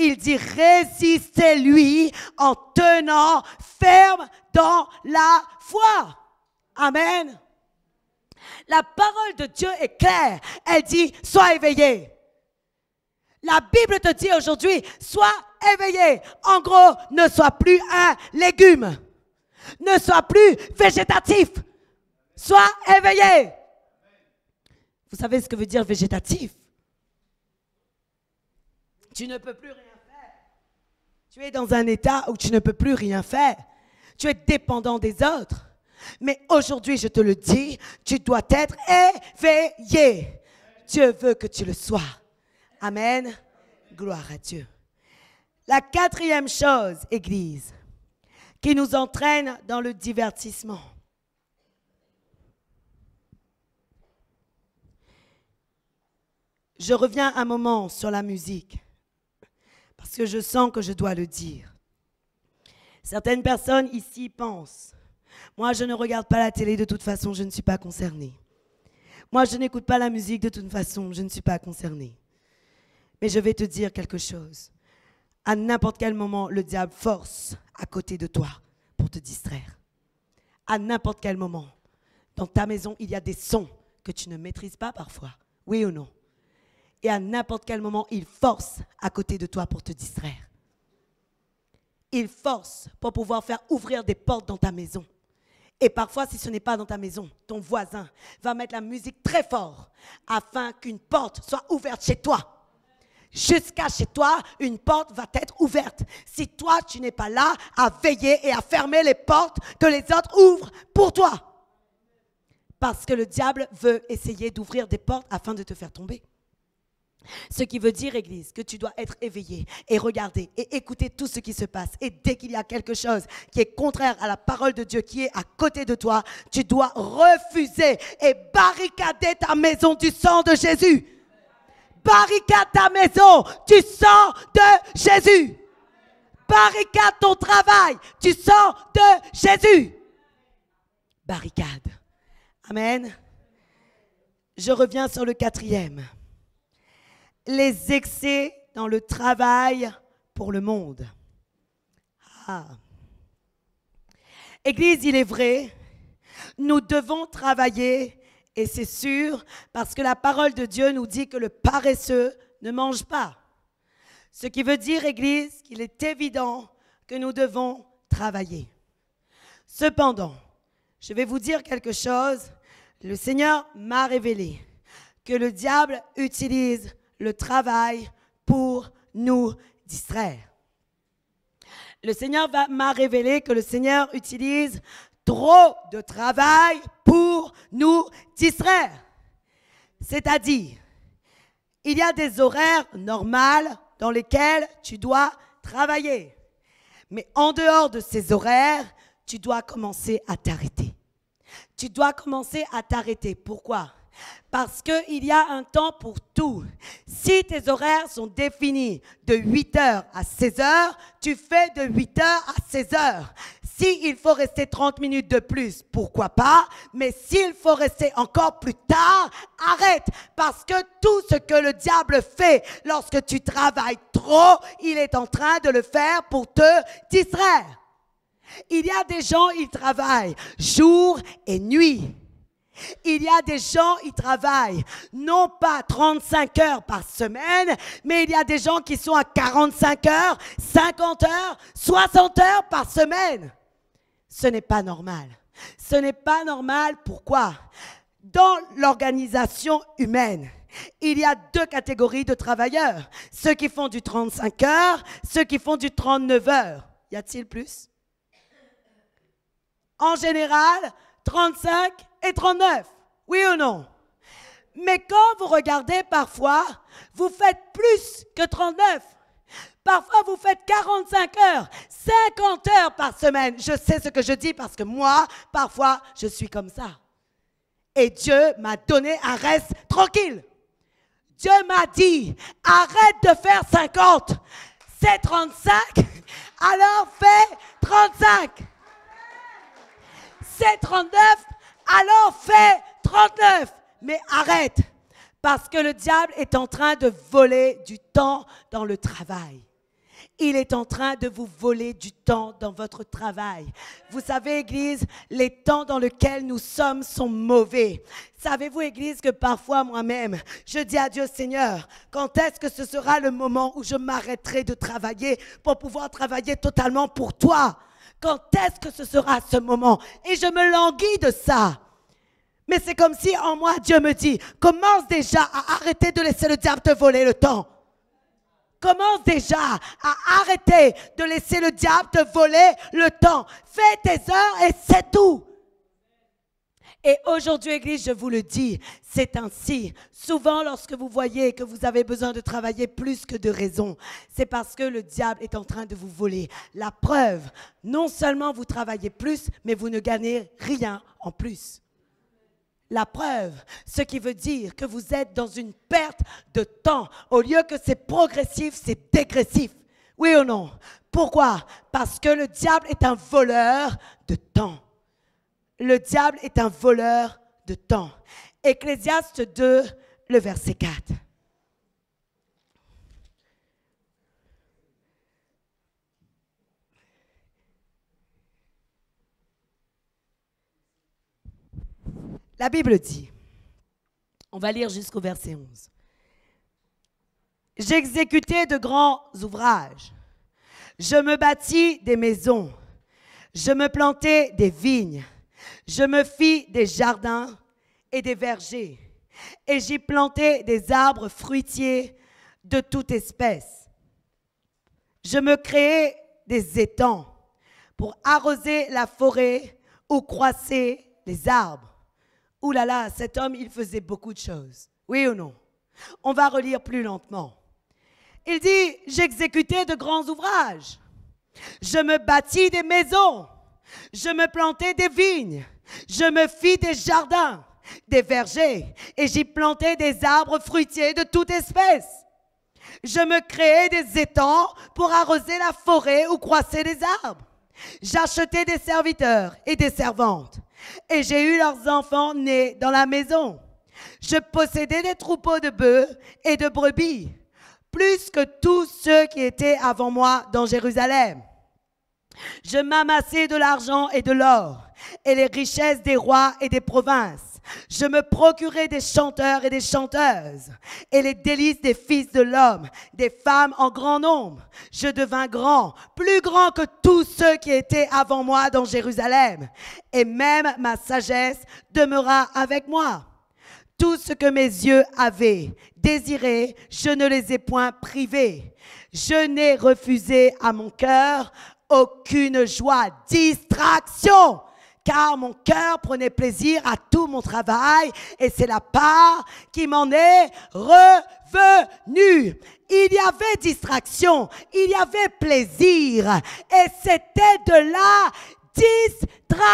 Il dit, résistez-lui en tenant ferme dans la foi. Amen. La parole de Dieu est claire. Elle dit, sois éveillé. La Bible te dit aujourd'hui, sois éveillé. En gros, ne sois plus un légume. Ne sois plus végétatif. Sois éveillé. Vous savez ce que veut dire végétatif Tu ne peux plus rien. Tu es dans un état où tu ne peux plus rien faire. Tu es dépendant des autres. Mais aujourd'hui, je te le dis, tu dois être éveillé. Dieu veut que tu le sois. Amen. Gloire à Dieu. La quatrième chose, Église, qui nous entraîne dans le divertissement. Je reviens un moment sur la musique parce que je sens que je dois le dire. Certaines personnes ici pensent, moi je ne regarde pas la télé, de toute façon je ne suis pas concernée. Moi je n'écoute pas la musique, de toute façon je ne suis pas concernée. Mais je vais te dire quelque chose. À n'importe quel moment, le diable force à côté de toi pour te distraire. À n'importe quel moment, dans ta maison, il y a des sons que tu ne maîtrises pas parfois. Oui ou non et à n'importe quel moment, il force à côté de toi pour te distraire. Il force pour pouvoir faire ouvrir des portes dans ta maison. Et parfois, si ce n'est pas dans ta maison, ton voisin va mettre la musique très fort afin qu'une porte soit ouverte chez toi. Jusqu'à chez toi, une porte va être ouverte. Si toi, tu n'es pas là à veiller et à fermer les portes que les autres ouvrent pour toi. Parce que le diable veut essayer d'ouvrir des portes afin de te faire tomber. Ce qui veut dire, Église, que tu dois être éveillé et regarder et écouter tout ce qui se passe. Et dès qu'il y a quelque chose qui est contraire à la parole de Dieu, qui est à côté de toi, tu dois refuser et barricader ta maison du sang de Jésus. Barricade ta maison du sang de Jésus. Barricade ton travail du sang de Jésus. Barricade. Amen. Je reviens sur le quatrième les excès dans le travail pour le monde. Ah. Église, il est vrai, nous devons travailler, et c'est sûr, parce que la parole de Dieu nous dit que le paresseux ne mange pas. Ce qui veut dire, Église, qu'il est évident que nous devons travailler. Cependant, je vais vous dire quelque chose. Le Seigneur m'a révélé que le diable utilise le travail pour nous distraire. Le Seigneur m'a révélé que le Seigneur utilise trop de travail pour nous distraire. C'est-à-dire, il y a des horaires normaux dans lesquels tu dois travailler. Mais en dehors de ces horaires, tu dois commencer à t'arrêter. Tu dois commencer à t'arrêter. Pourquoi parce qu'il y a un temps pour tout. Si tes horaires sont définis de 8h à 16h, tu fais de 8h à 16h. S'il faut rester 30 minutes de plus, pourquoi pas Mais s'il faut rester encore plus tard, arrête. Parce que tout ce que le diable fait lorsque tu travailles trop, il est en train de le faire pour te distraire. Il y a des gens, ils travaillent jour et nuit. Il y a des gens, qui travaillent non pas 35 heures par semaine, mais il y a des gens qui sont à 45 heures, 50 heures, 60 heures par semaine. Ce n'est pas normal. Ce n'est pas normal. Pourquoi Dans l'organisation humaine, il y a deux catégories de travailleurs. Ceux qui font du 35 heures, ceux qui font du 39 heures. Y a-t-il plus En général, 35 et 39. Oui ou non? Mais quand vous regardez parfois, vous faites plus que 39. Parfois, vous faites 45 heures, 50 heures par semaine. Je sais ce que je dis parce que moi, parfois, je suis comme ça. Et Dieu m'a donné un reste tranquille. Dieu m'a dit, arrête de faire 50. C'est 35, alors fais 35. C'est 39, alors fais 39, mais arrête, parce que le diable est en train de voler du temps dans le travail. Il est en train de vous voler du temps dans votre travail. Vous savez, Église, les temps dans lesquels nous sommes sont mauvais. Savez-vous, Église, que parfois moi-même, je dis à Dieu, Seigneur, quand est-ce que ce sera le moment où je m'arrêterai de travailler pour pouvoir travailler totalement pour toi quand est-ce que ce sera ce moment Et je me languis de ça. Mais c'est comme si en moi, Dieu me dit, commence déjà à arrêter de laisser le diable te voler le temps. Commence déjà à arrêter de laisser le diable te voler le temps. Fais tes heures et c'est tout. Et aujourd'hui, Église, je vous le dis, c'est ainsi. Souvent, lorsque vous voyez que vous avez besoin de travailler plus que de raison, c'est parce que le diable est en train de vous voler. La preuve, non seulement vous travaillez plus, mais vous ne gagnez rien en plus. La preuve, ce qui veut dire que vous êtes dans une perte de temps. Au lieu que c'est progressif, c'est dégressif. Oui ou non Pourquoi Parce que le diable est un voleur de temps le diable est un voleur de temps. Ecclésiaste 2, le verset 4. La Bible dit, on va lire jusqu'au verset 11. J'exécutais de grands ouvrages. Je me bâtis des maisons. Je me plantais des vignes. Je me fis des jardins et des vergers, et j'y plantai des arbres fruitiers de toute espèce. Je me créai des étangs pour arroser la forêt où croissaient les arbres. Ouh là là, cet homme, il faisait beaucoup de choses. Oui ou non On va relire plus lentement. Il dit, j'exécutais de grands ouvrages. Je me bâtis des maisons. Je me plantais des vignes. Je me fis des jardins, des vergers, et j'y plantai des arbres fruitiers de toute espèce. Je me créai des étangs pour arroser la forêt où croissaient les arbres. J'achetai des serviteurs et des servantes, et j'ai eu leurs enfants nés dans la maison. Je possédais des troupeaux de bœufs et de brebis, plus que tous ceux qui étaient avant moi dans Jérusalem. Je m'amassai de l'argent et de l'or et les richesses des rois et des provinces. Je me procurai des chanteurs et des chanteuses et les délices des fils de l'homme, des femmes en grand nombre. Je devins grand, plus grand que tous ceux qui étaient avant moi dans Jérusalem. Et même ma sagesse demeura avec moi. Tout ce que mes yeux avaient désiré, je ne les ai point privés. Je n'ai refusé à mon cœur aucune joie, distraction car mon cœur prenait plaisir à tout mon travail, et c'est la part qui m'en est revenue. Il y avait distraction, il y avait plaisir, et c'était de la distraction.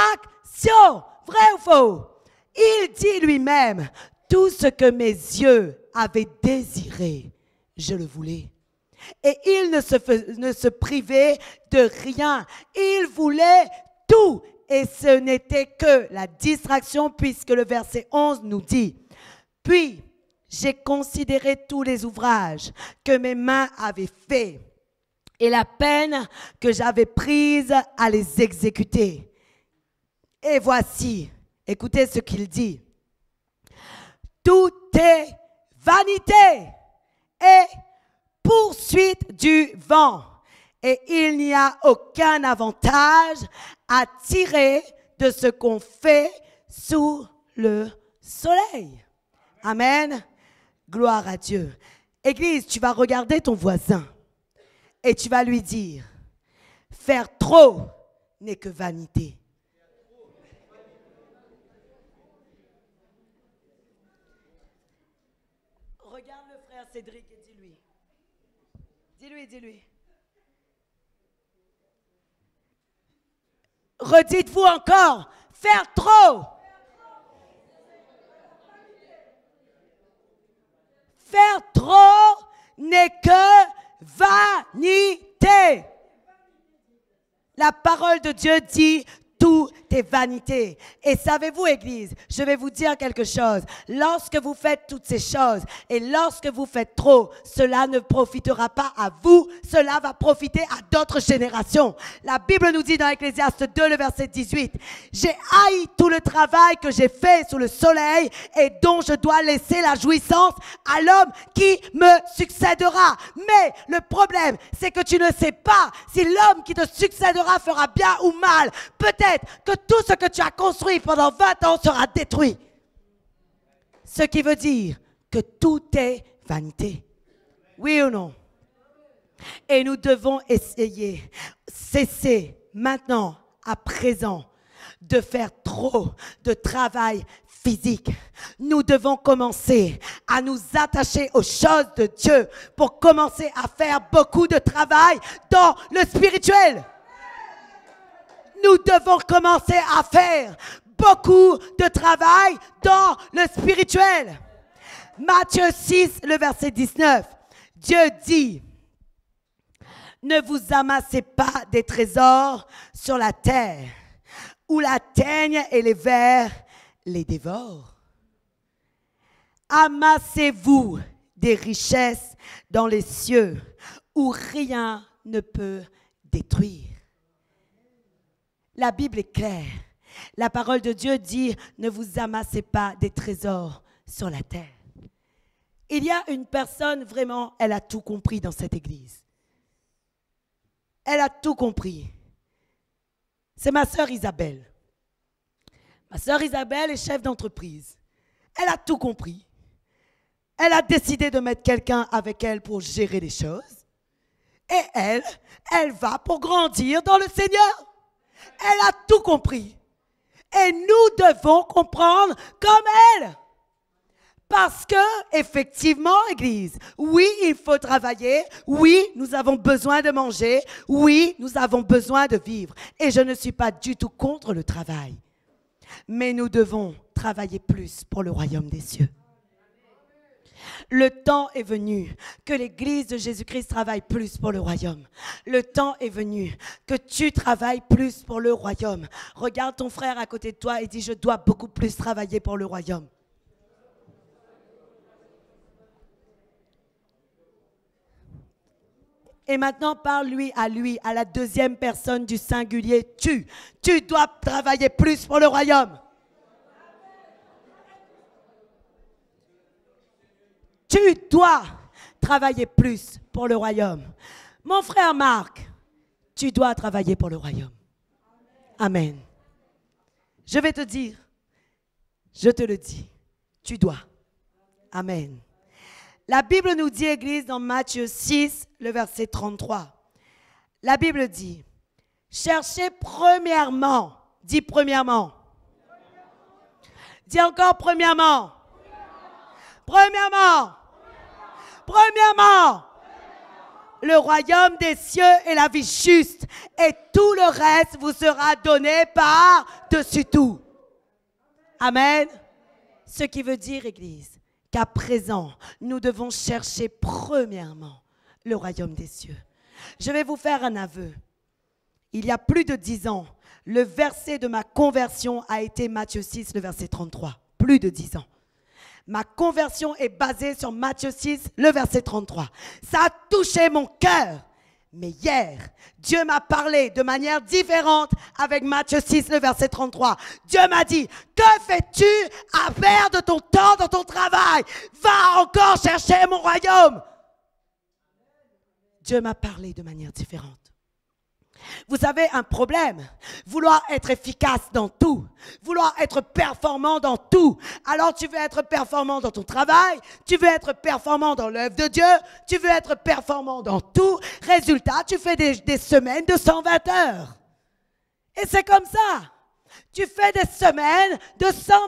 Vrai ou faux Il dit lui-même, tout ce que mes yeux avaient désiré, je le voulais. Et il ne se, ne se privait de rien. Il voulait tout et ce n'était que la distraction puisque le verset 11 nous dit, puis j'ai considéré tous les ouvrages que mes mains avaient faits et la peine que j'avais prise à les exécuter. Et voici, écoutez ce qu'il dit. Tout est vanité et poursuite du vent. Et il n'y a aucun avantage à tirer de ce qu'on fait sous le soleil. Amen. Gloire à Dieu. Église, tu vas regarder ton voisin et tu vas lui dire, faire trop n'est que vanité. Regarde le frère Cédric et dis-lui. Dis-lui, dis-lui. Redites-vous encore, faire trop. Faire trop n'est que vanité. La parole de Dieu dit, tout tes vanités. Et savez-vous, Église, je vais vous dire quelque chose. Lorsque vous faites toutes ces choses et lorsque vous faites trop, cela ne profitera pas à vous, cela va profiter à d'autres générations. La Bible nous dit dans Ecclésiaste 2, le verset 18, J'ai haï tout le travail que j'ai fait sous le soleil et dont je dois laisser la jouissance à l'homme qui me succédera. Mais le problème, c'est que tu ne sais pas si l'homme qui te succédera fera bien ou mal. Peut-être que tout ce que tu as construit pendant 20 ans sera détruit. Ce qui veut dire que tout est vanité. Oui ou non Et nous devons essayer, cesser maintenant, à présent, de faire trop de travail physique. Nous devons commencer à nous attacher aux choses de Dieu pour commencer à faire beaucoup de travail dans le spirituel nous devons commencer à faire beaucoup de travail dans le spirituel. Matthieu 6, le verset 19. Dieu dit, ne vous amassez pas des trésors sur la terre, où la teigne et les vers les dévorent. Amassez-vous des richesses dans les cieux, où rien ne peut détruire la Bible est claire. La parole de Dieu dit, ne vous amassez pas des trésors sur la terre. Il y a une personne, vraiment, elle a tout compris dans cette église. Elle a tout compris. C'est ma sœur Isabelle. Ma sœur Isabelle est chef d'entreprise. Elle a tout compris. Elle a décidé de mettre quelqu'un avec elle pour gérer les choses. Et elle, elle va pour grandir dans le Seigneur. Elle a tout compris. Et nous devons comprendre comme elle. Parce que, effectivement, Église, oui, il faut travailler, oui, nous avons besoin de manger, oui, nous avons besoin de vivre. Et je ne suis pas du tout contre le travail. Mais nous devons travailler plus pour le royaume des cieux. Le temps est venu que l'Église de Jésus-Christ travaille plus pour le royaume. Le temps est venu que tu travailles plus pour le royaume. Regarde ton frère à côté de toi et dis, je dois beaucoup plus travailler pour le royaume. Et maintenant, parle-lui à lui, à la deuxième personne du singulier, tu. Tu dois travailler plus pour le royaume. Tu dois travailler plus pour le royaume. Mon frère Marc, tu dois travailler pour le royaume. Amen. Je vais te dire, je te le dis, tu dois. Amen. La Bible nous dit, Église, dans Matthieu 6, le verset 33. La Bible dit, cherchez premièrement, dis premièrement, dis encore premièrement, premièrement, Premièrement, le royaume des cieux et la vie juste, et tout le reste vous sera donné par-dessus tout. Amen. Ce qui veut dire, Église, qu'à présent, nous devons chercher premièrement le royaume des cieux. Je vais vous faire un aveu. Il y a plus de dix ans, le verset de ma conversion a été Matthieu 6, le verset 33. Plus de dix ans. Ma conversion est basée sur Matthieu 6, le verset 33. Ça a touché mon cœur. Mais hier, Dieu m'a parlé de manière différente avec Matthieu 6, le verset 33. Dieu m'a dit, que fais-tu à perdre ton temps dans ton travail Va encore chercher mon royaume. Dieu m'a parlé de manière différente. Vous avez un problème. Vouloir être efficace dans tout, vouloir être performant dans tout. Alors tu veux être performant dans ton travail, tu veux être performant dans l'œuvre de Dieu, tu veux être performant dans tout. Résultat, tu fais des, semaines de 120 heures. Et c'est comme ça. Tu fais des semaines de 120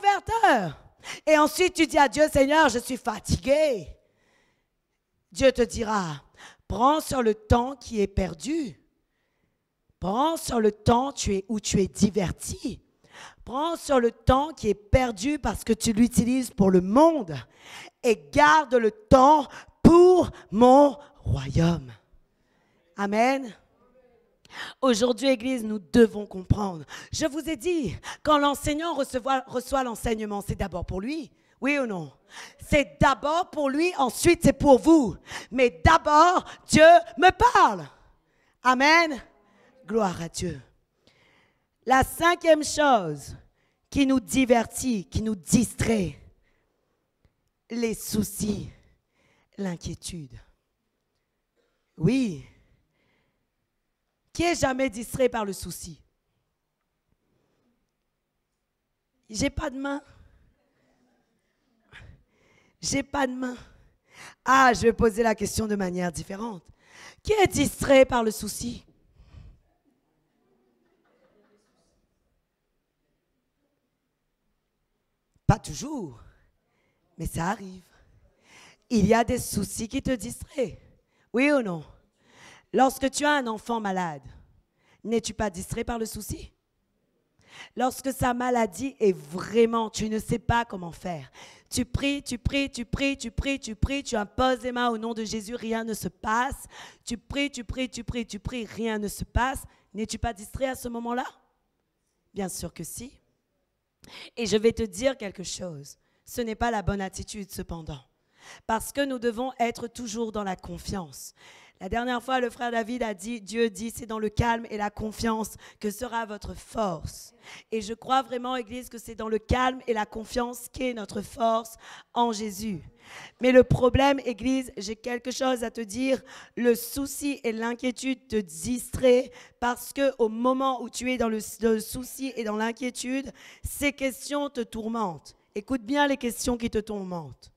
heures. Et ensuite tu dis à Dieu, Seigneur, je suis fatigué. Dieu te dira, prends sur le temps qui est perdu Prends sur le temps tu es, où tu es diverti. Prends sur le temps qui est perdu parce que tu l'utilises pour le monde et garde le temps pour mon royaume. Amen. Aujourd'hui, Église, nous devons comprendre. Je vous ai dit, quand l'enseignant reçoit, reçoit l'enseignement, c'est d'abord pour lui. Oui ou non C'est d'abord pour lui, ensuite c'est pour vous. Mais d'abord, Dieu me parle. Amen. Gloire à Dieu. La cinquième chose qui nous divertit, qui nous distrait, les soucis, l'inquiétude. Oui. Qui est jamais distrait par le souci J'ai pas de main. J'ai pas de main. Ah, je vais poser la question de manière différente. Qui est distrait par le souci Pas toujours, mais ça arrive. Il y a des soucis qui te distraient, oui ou non Lorsque tu as un enfant malade, n'es-tu pas distrait par le souci Lorsque sa maladie est vraiment, tu ne sais pas comment faire. Tu pries, tu pries, tu pries, tu pries, tu pries, tu imposes les mains au nom de Jésus, rien ne se passe. Tu pries, tu pries, tu pries, tu pries, rien ne se passe. N'es-tu pas distrait à ce moment-là Bien sûr que si. Et je vais te dire quelque chose. Ce n'est pas la bonne attitude cependant. Parce que nous devons être toujours dans la confiance. La dernière fois, le frère David a dit, Dieu dit, c'est dans le calme et la confiance que sera votre force. Et je crois vraiment, Église, que c'est dans le calme et la confiance qu'est notre force en Jésus. Mais le problème, Église, j'ai quelque chose à te dire. Le souci et l'inquiétude te distraient parce que au moment où tu es dans le souci et dans l'inquiétude, ces questions te tourmentent. Écoute bien les questions qui te tourmentent.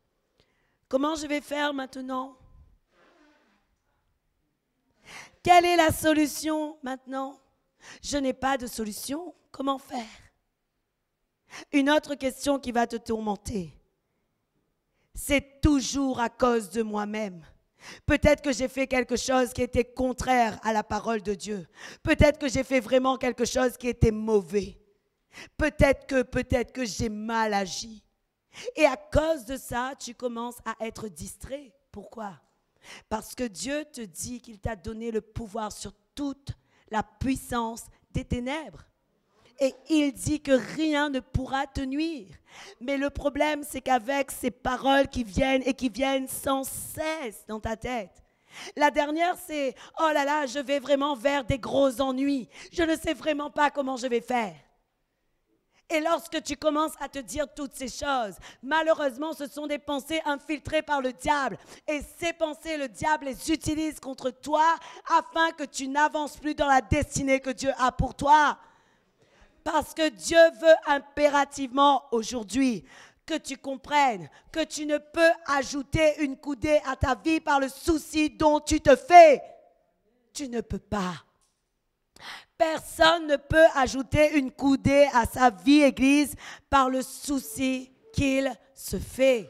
Comment je vais faire maintenant quelle est la solution maintenant Je n'ai pas de solution. Comment faire Une autre question qui va te tourmenter. C'est toujours à cause de moi-même. Peut-être que j'ai fait quelque chose qui était contraire à la parole de Dieu. Peut-être que j'ai fait vraiment quelque chose qui était mauvais. Peut-être que, peut-être que j'ai mal agi. Et à cause de ça, tu commences à être distrait. Pourquoi parce que Dieu te dit qu'il t'a donné le pouvoir sur toute la puissance des ténèbres. Et il dit que rien ne pourra te nuire. Mais le problème, c'est qu'avec ces paroles qui viennent et qui viennent sans cesse dans ta tête, la dernière, c'est ⁇ Oh là là, je vais vraiment vers des gros ennuis. Je ne sais vraiment pas comment je vais faire. Et lorsque tu commences à te dire toutes ces choses, malheureusement, ce sont des pensées infiltrées par le diable. Et ces pensées, le diable les utilise contre toi afin que tu n'avances plus dans la destinée que Dieu a pour toi. Parce que Dieu veut impérativement aujourd'hui que tu comprennes que tu ne peux ajouter une coudée à ta vie par le souci dont tu te fais. Tu ne peux pas. Personne ne peut ajouter une coudée à sa vie église par le souci qu'il se fait.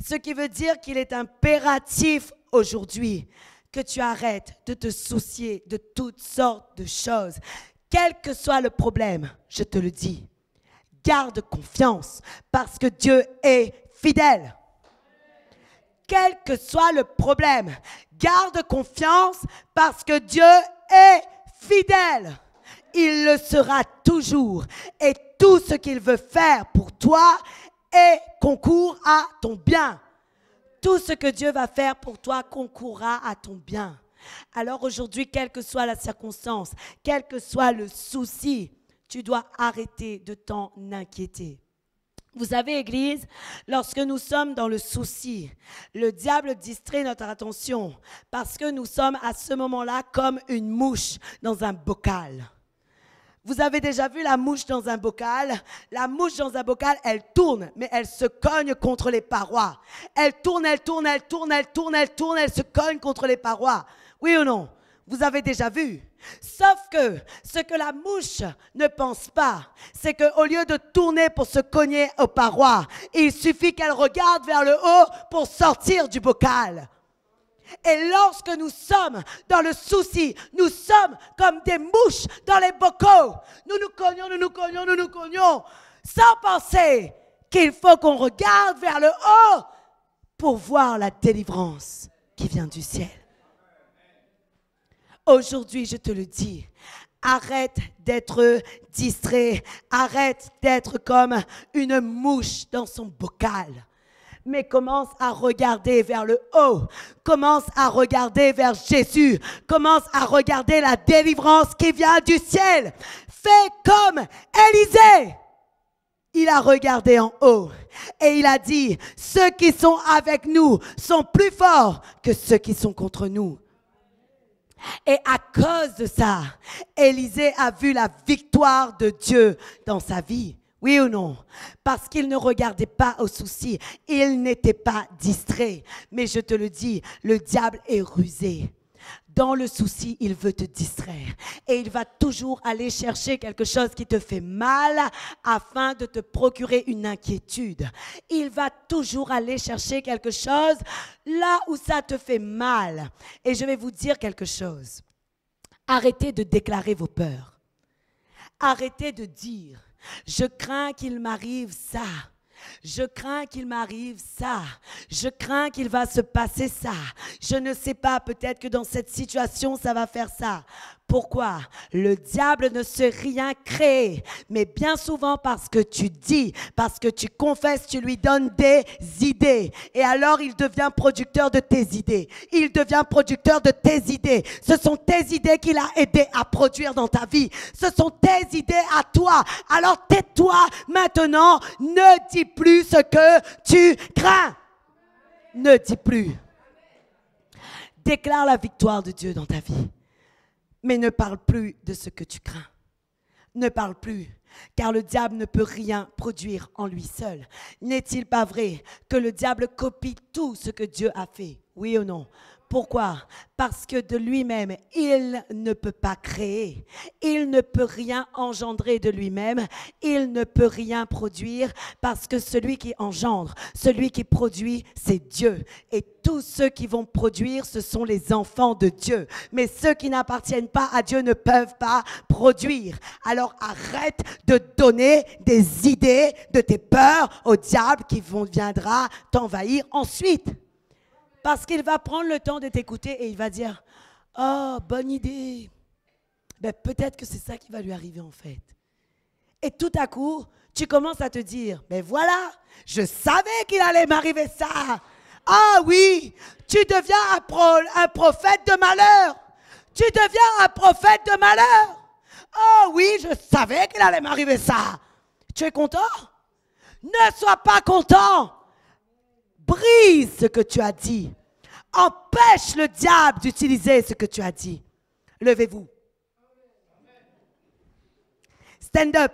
Ce qui veut dire qu'il est impératif aujourd'hui que tu arrêtes de te soucier de toutes sortes de choses. Quel que soit le problème, je te le dis, garde confiance parce que Dieu est fidèle. Quel que soit le problème, garde confiance parce que Dieu est fidèle, il le sera toujours. Et tout ce qu'il veut faire pour toi est concours à ton bien. Tout ce que Dieu va faire pour toi concourra à ton bien. Alors aujourd'hui, quelle que soit la circonstance, quel que soit le souci, tu dois arrêter de t'en inquiéter. Vous savez, Église, lorsque nous sommes dans le souci, le diable distrait notre attention parce que nous sommes à ce moment-là comme une mouche dans un bocal. Vous avez déjà vu la mouche dans un bocal La mouche dans un bocal, elle tourne, mais elle se cogne contre les parois. Elle tourne, elle tourne, elle tourne, elle tourne, elle tourne, elle se cogne contre les parois. Oui ou non Vous avez déjà vu Sauf que ce que la mouche ne pense pas, c'est qu'au lieu de tourner pour se cogner aux parois, il suffit qu'elle regarde vers le haut pour sortir du bocal. Et lorsque nous sommes dans le souci, nous sommes comme des mouches dans les bocaux. Nous nous cognons, nous nous cognons, nous nous cognons, sans penser qu'il faut qu'on regarde vers le haut pour voir la délivrance qui vient du ciel. Aujourd'hui, je te le dis, Arrête d'être distrait. Arrête d'être comme une mouche dans son bocal. Mais commence à regarder vers le haut. Commence à regarder vers Jésus. Commence à regarder la délivrance qui vient du ciel. Fais comme Élisée. Il a regardé en haut et il a dit, ceux qui sont avec nous sont plus forts que ceux qui sont contre nous. Et à cause de ça, Élisée a vu la victoire de Dieu dans sa vie. Oui ou non Parce qu'il ne regardait pas aux soucis, il n'était pas distrait. Mais je te le dis, le diable est rusé dans le souci, il veut te distraire. Et il va toujours aller chercher quelque chose qui te fait mal afin de te procurer une inquiétude. Il va toujours aller chercher quelque chose là où ça te fait mal. Et je vais vous dire quelque chose. Arrêtez de déclarer vos peurs. Arrêtez de dire, je crains qu'il m'arrive ça. Je crains qu'il m'arrive ça. Je crains qu'il va se passer ça. Je ne sais pas, peut-être que dans cette situation, ça va faire ça. Pourquoi Le diable ne sait rien créer, mais bien souvent parce que tu dis, parce que tu confesses, tu lui donnes des idées. Et alors il devient producteur de tes idées. Il devient producteur de tes idées. Ce sont tes idées qu'il a aidé à produire dans ta vie. Ce sont tes idées à toi. Alors tais-toi maintenant. Ne dis plus ce que tu crains. Ne dis plus. Déclare la victoire de Dieu dans ta vie. Mais ne parle plus de ce que tu crains. Ne parle plus, car le diable ne peut rien produire en lui seul. N'est-il pas vrai que le diable copie tout ce que Dieu a fait Oui ou non pourquoi Parce que de lui-même, il ne peut pas créer. Il ne peut rien engendrer de lui-même. Il ne peut rien produire parce que celui qui engendre, celui qui produit, c'est Dieu. Et tous ceux qui vont produire, ce sont les enfants de Dieu. Mais ceux qui n'appartiennent pas à Dieu ne peuvent pas produire. Alors arrête de donner des idées de tes peurs au diable qui viendra t'envahir ensuite. Parce qu'il va prendre le temps de t'écouter et il va dire, oh, bonne idée. Mais ben, peut-être que c'est ça qui va lui arriver en fait. Et tout à coup, tu commences à te dire, mais ben, voilà, je savais qu'il allait m'arriver ça. Ah oui, tu deviens un, prophète de malheur. Tu deviens un prophète de malheur. oh, oui, je savais qu'il allait m'arriver ça. Tu es content Ne sois pas content brise ce que tu as dit. Empêche le diable d'utiliser ce que tu as dit. Levez-vous. Stand up.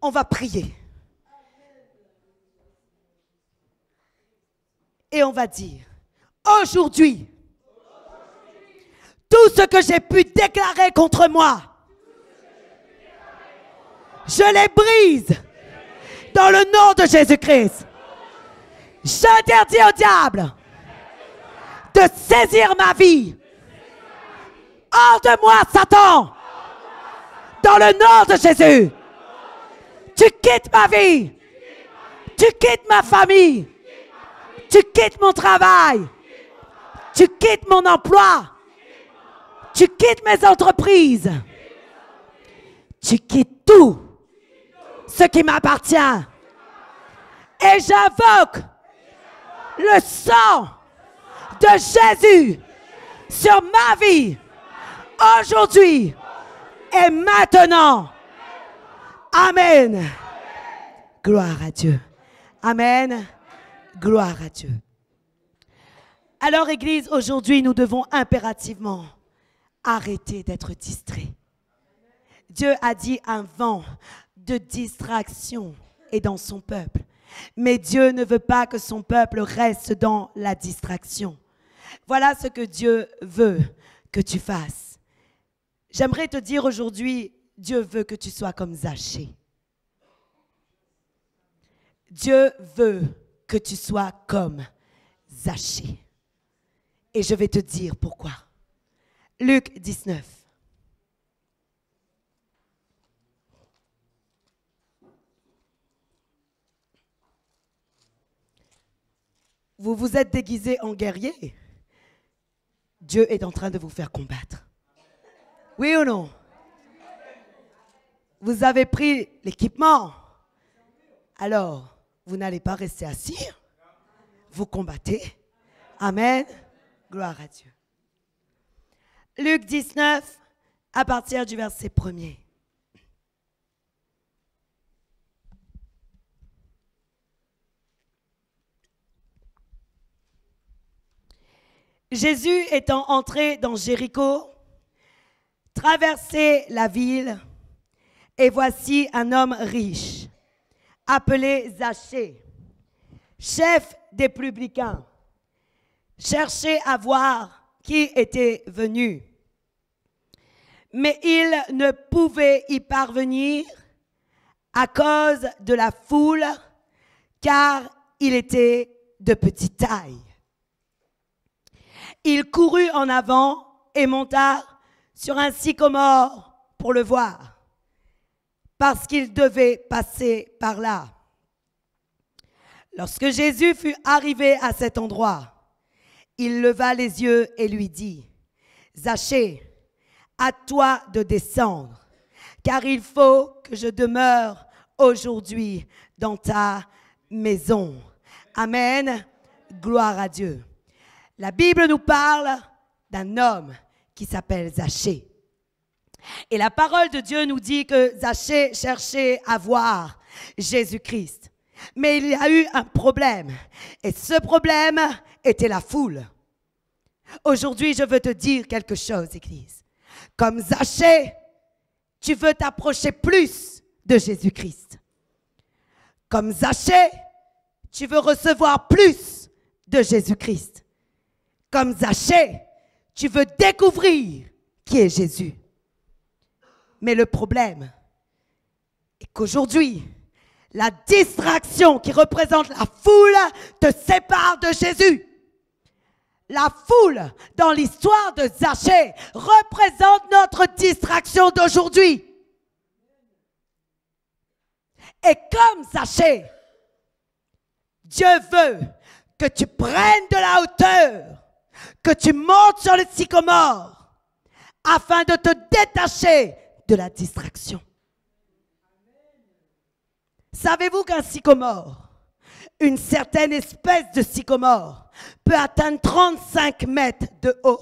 On va prier. Et on va dire, aujourd'hui, tout ce que j'ai pu déclarer contre moi, je les brise dans le nom de Jésus-Christ. J'interdis au diable de saisir ma vie. Hors de moi, Satan. Dans le nom de Jésus. Tu quittes ma vie. Tu quittes ma famille. Tu quittes mon travail. Tu quittes mon emploi. Tu quittes mes entreprises. Tu quittes tout ce qui m'appartient. Et j'invoque le sang de Jésus sur ma vie aujourd'hui et maintenant. Amen. Gloire à Dieu. Amen. Gloire à Dieu. Alors Église, aujourd'hui, nous devons impérativement arrêter d'être distraits. Dieu a dit un vent de distraction est dans son peuple. Mais Dieu ne veut pas que son peuple reste dans la distraction. Voilà ce que Dieu veut que tu fasses. J'aimerais te dire aujourd'hui, Dieu veut que tu sois comme zaché Dieu veut que tu sois comme zaché Et je vais te dire pourquoi. Luc 19. Vous vous êtes déguisé en guerrier. Dieu est en train de vous faire combattre. Oui ou non Vous avez pris l'équipement. Alors, vous n'allez pas rester assis. Vous combattez. Amen. Gloire à Dieu. Luc 19, à partir du verset 1er. Jésus étant entré dans Jéricho, traversait la ville, et voici un homme riche, appelé Zachée, chef des publicains, cherchait à voir qui était venu. Mais il ne pouvait y parvenir à cause de la foule, car il était de petite taille il courut en avant et monta sur un sycomore pour le voir, parce qu'il devait passer par là. Lorsque Jésus fut arrivé à cet endroit, il leva les yeux et lui dit, Zachée, à toi de descendre, car il faut que je demeure aujourd'hui dans ta maison. Amen. Gloire à Dieu la Bible nous parle d'un homme qui s'appelle Zachée. Et la parole de Dieu nous dit que Zachée cherchait à voir Jésus-Christ. Mais il y a eu un problème. Et ce problème était la foule. Aujourd'hui, je veux te dire quelque chose, Église. Comme Zachée, tu veux t'approcher plus de Jésus-Christ. Comme Zachée, tu veux recevoir plus de Jésus-Christ. Comme Zachée, tu veux découvrir qui est Jésus. Mais le problème est qu'aujourd'hui, la distraction qui représente la foule te sépare de Jésus. La foule dans l'histoire de Zachée représente notre distraction d'aujourd'hui. Et comme Zachée, Dieu veut que tu prennes de la hauteur que tu montes sur le sycomore afin de te détacher de la distraction. Savez-vous qu'un sycomore, une certaine espèce de sycomore, peut atteindre 35 mètres de haut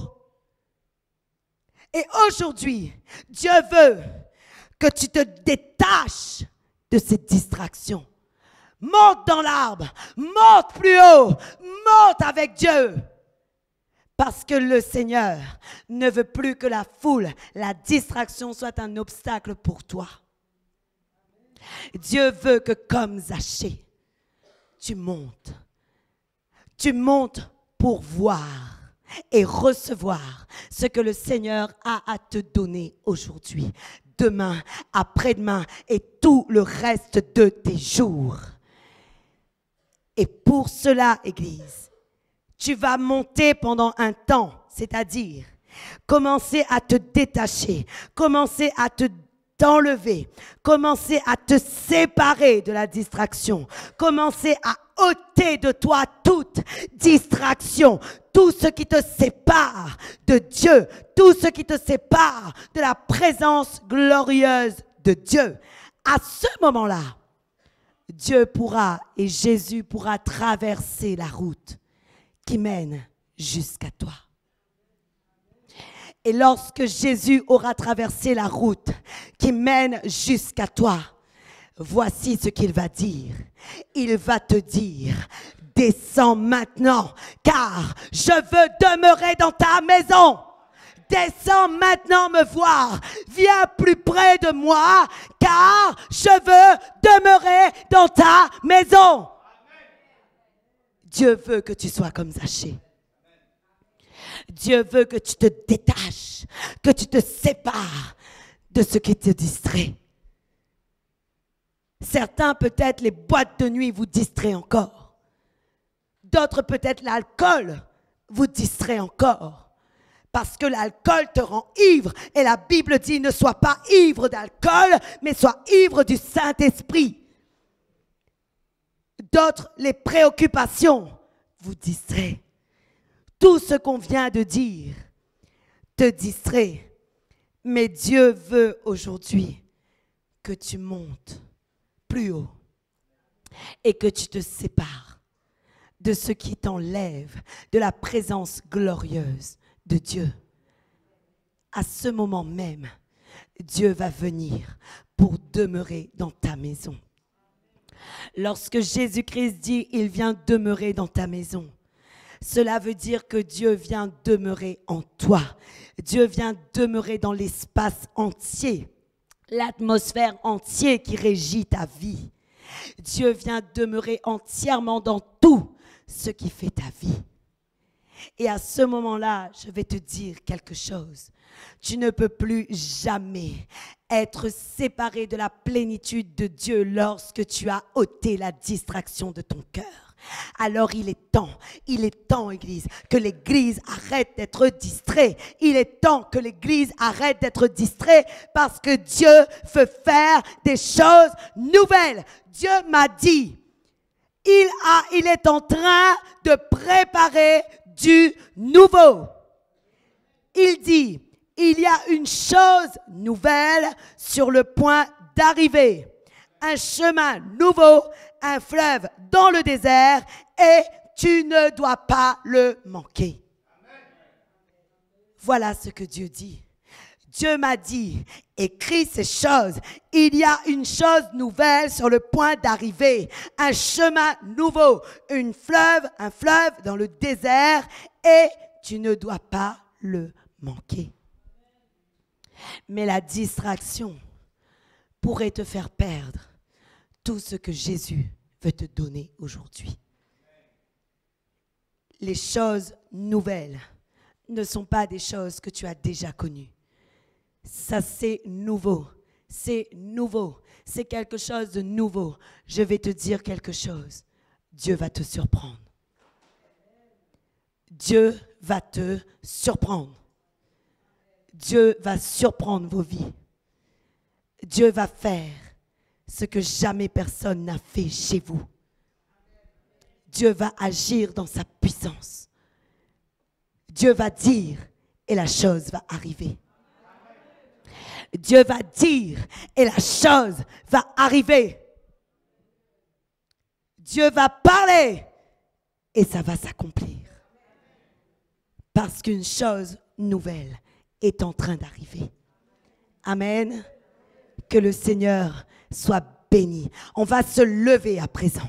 Et aujourd'hui, Dieu veut que tu te détaches de cette distraction. Monte dans l'arbre, monte plus haut, monte avec Dieu. Parce que le Seigneur ne veut plus que la foule, la distraction soit un obstacle pour toi. Dieu veut que comme Zachée, tu montes. Tu montes pour voir et recevoir ce que le Seigneur a à te donner aujourd'hui, demain, après-demain et tout le reste de tes jours. Et pour cela, Église, tu vas monter pendant un temps, c'est-à-dire commencer à te détacher, commencer à te enlever, commencer à te séparer de la distraction, commencer à ôter de toi toute distraction, tout ce qui te sépare de Dieu, tout ce qui te sépare de la présence glorieuse de Dieu. À ce moment-là, Dieu pourra et Jésus pourra traverser la route qui mène jusqu'à toi. Et lorsque Jésus aura traversé la route qui mène jusqu'à toi, voici ce qu'il va dire. Il va te dire, descends maintenant, car je veux demeurer dans ta maison. Descends maintenant me voir, viens plus près de moi, car je veux demeurer dans ta maison. Dieu veut que tu sois comme Zachée. Dieu veut que tu te détaches, que tu te sépares de ce qui te distrait. Certains, peut-être, les boîtes de nuit vous distraient encore. D'autres, peut-être, l'alcool vous distrait encore. Parce que l'alcool te rend ivre. Et la Bible dit, ne sois pas ivre d'alcool, mais sois ivre du Saint-Esprit. D'autres, les préoccupations vous distraient. Tout ce qu'on vient de dire te distrait. Mais Dieu veut aujourd'hui que tu montes plus haut et que tu te sépares de ce qui t'enlève de la présence glorieuse de Dieu. À ce moment même, Dieu va venir pour demeurer dans ta maison. Lorsque Jésus-Christ dit, il vient demeurer dans ta maison, cela veut dire que Dieu vient demeurer en toi. Dieu vient demeurer dans l'espace entier, l'atmosphère entière qui régit ta vie. Dieu vient demeurer entièrement dans tout ce qui fait ta vie. Et à ce moment-là, je vais te dire quelque chose. Tu ne peux plus jamais être séparé de la plénitude de Dieu lorsque tu as ôté la distraction de ton cœur. Alors il est temps, il est temps, Église, que l'Église arrête d'être distrait. Il est temps que l'Église arrête d'être distrait parce que Dieu veut faire des choses nouvelles. Dieu m'a dit, il, a, il est en train de préparer du nouveau. Il dit, il y a une chose nouvelle sur le point d'arriver. Un chemin nouveau, un fleuve dans le désert, et tu ne dois pas le manquer. Voilà ce que Dieu dit. Dieu m'a dit, écris ces choses. Il y a une chose nouvelle sur le point d'arriver, un chemin nouveau, une fleuve, un fleuve dans le désert, et tu ne dois pas le manquer. Mais la distraction pourrait te faire perdre tout ce que Jésus veut te donner aujourd'hui. Les choses nouvelles ne sont pas des choses que tu as déjà connues ça c'est nouveau. C'est nouveau. C'est quelque chose de nouveau. Je vais te dire quelque chose. Dieu va te surprendre. Dieu va te surprendre. Dieu va surprendre vos vies. Dieu va faire ce que jamais personne n'a fait chez vous. Dieu va agir dans sa puissance. Dieu va dire et la chose va arriver. Dieu va dire et la chose va arriver. Dieu va parler et ça va s'accomplir. Parce qu'une chose nouvelle est en train d'arriver. Amen. Que le Seigneur soit béni. On va se lever à présent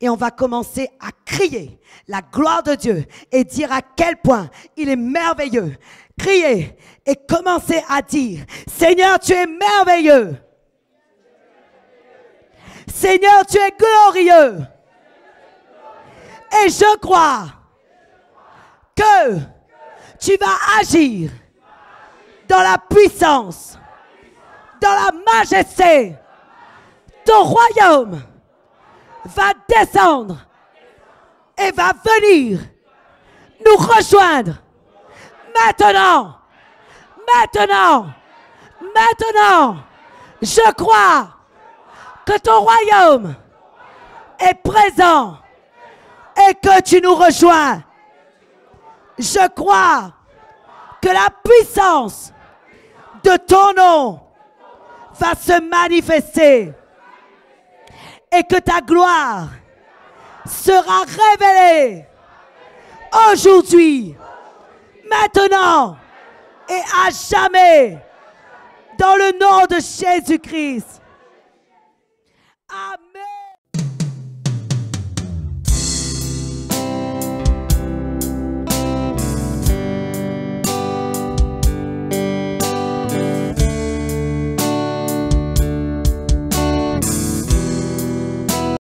et on va commencer à crier la gloire de Dieu et dire à quel point il est merveilleux criez et commencez à dire, Seigneur, tu es merveilleux. Seigneur, tu es glorieux. Et je crois que tu vas agir dans la puissance, dans la majesté. Ton royaume va descendre et va venir nous rejoindre Maintenant, maintenant, maintenant, je crois que ton royaume est présent et que tu nous rejoins. Je crois que la puissance de ton nom va se manifester et que ta gloire sera révélée aujourd'hui maintenant et à jamais, dans le nom de Jésus-Christ. Amen.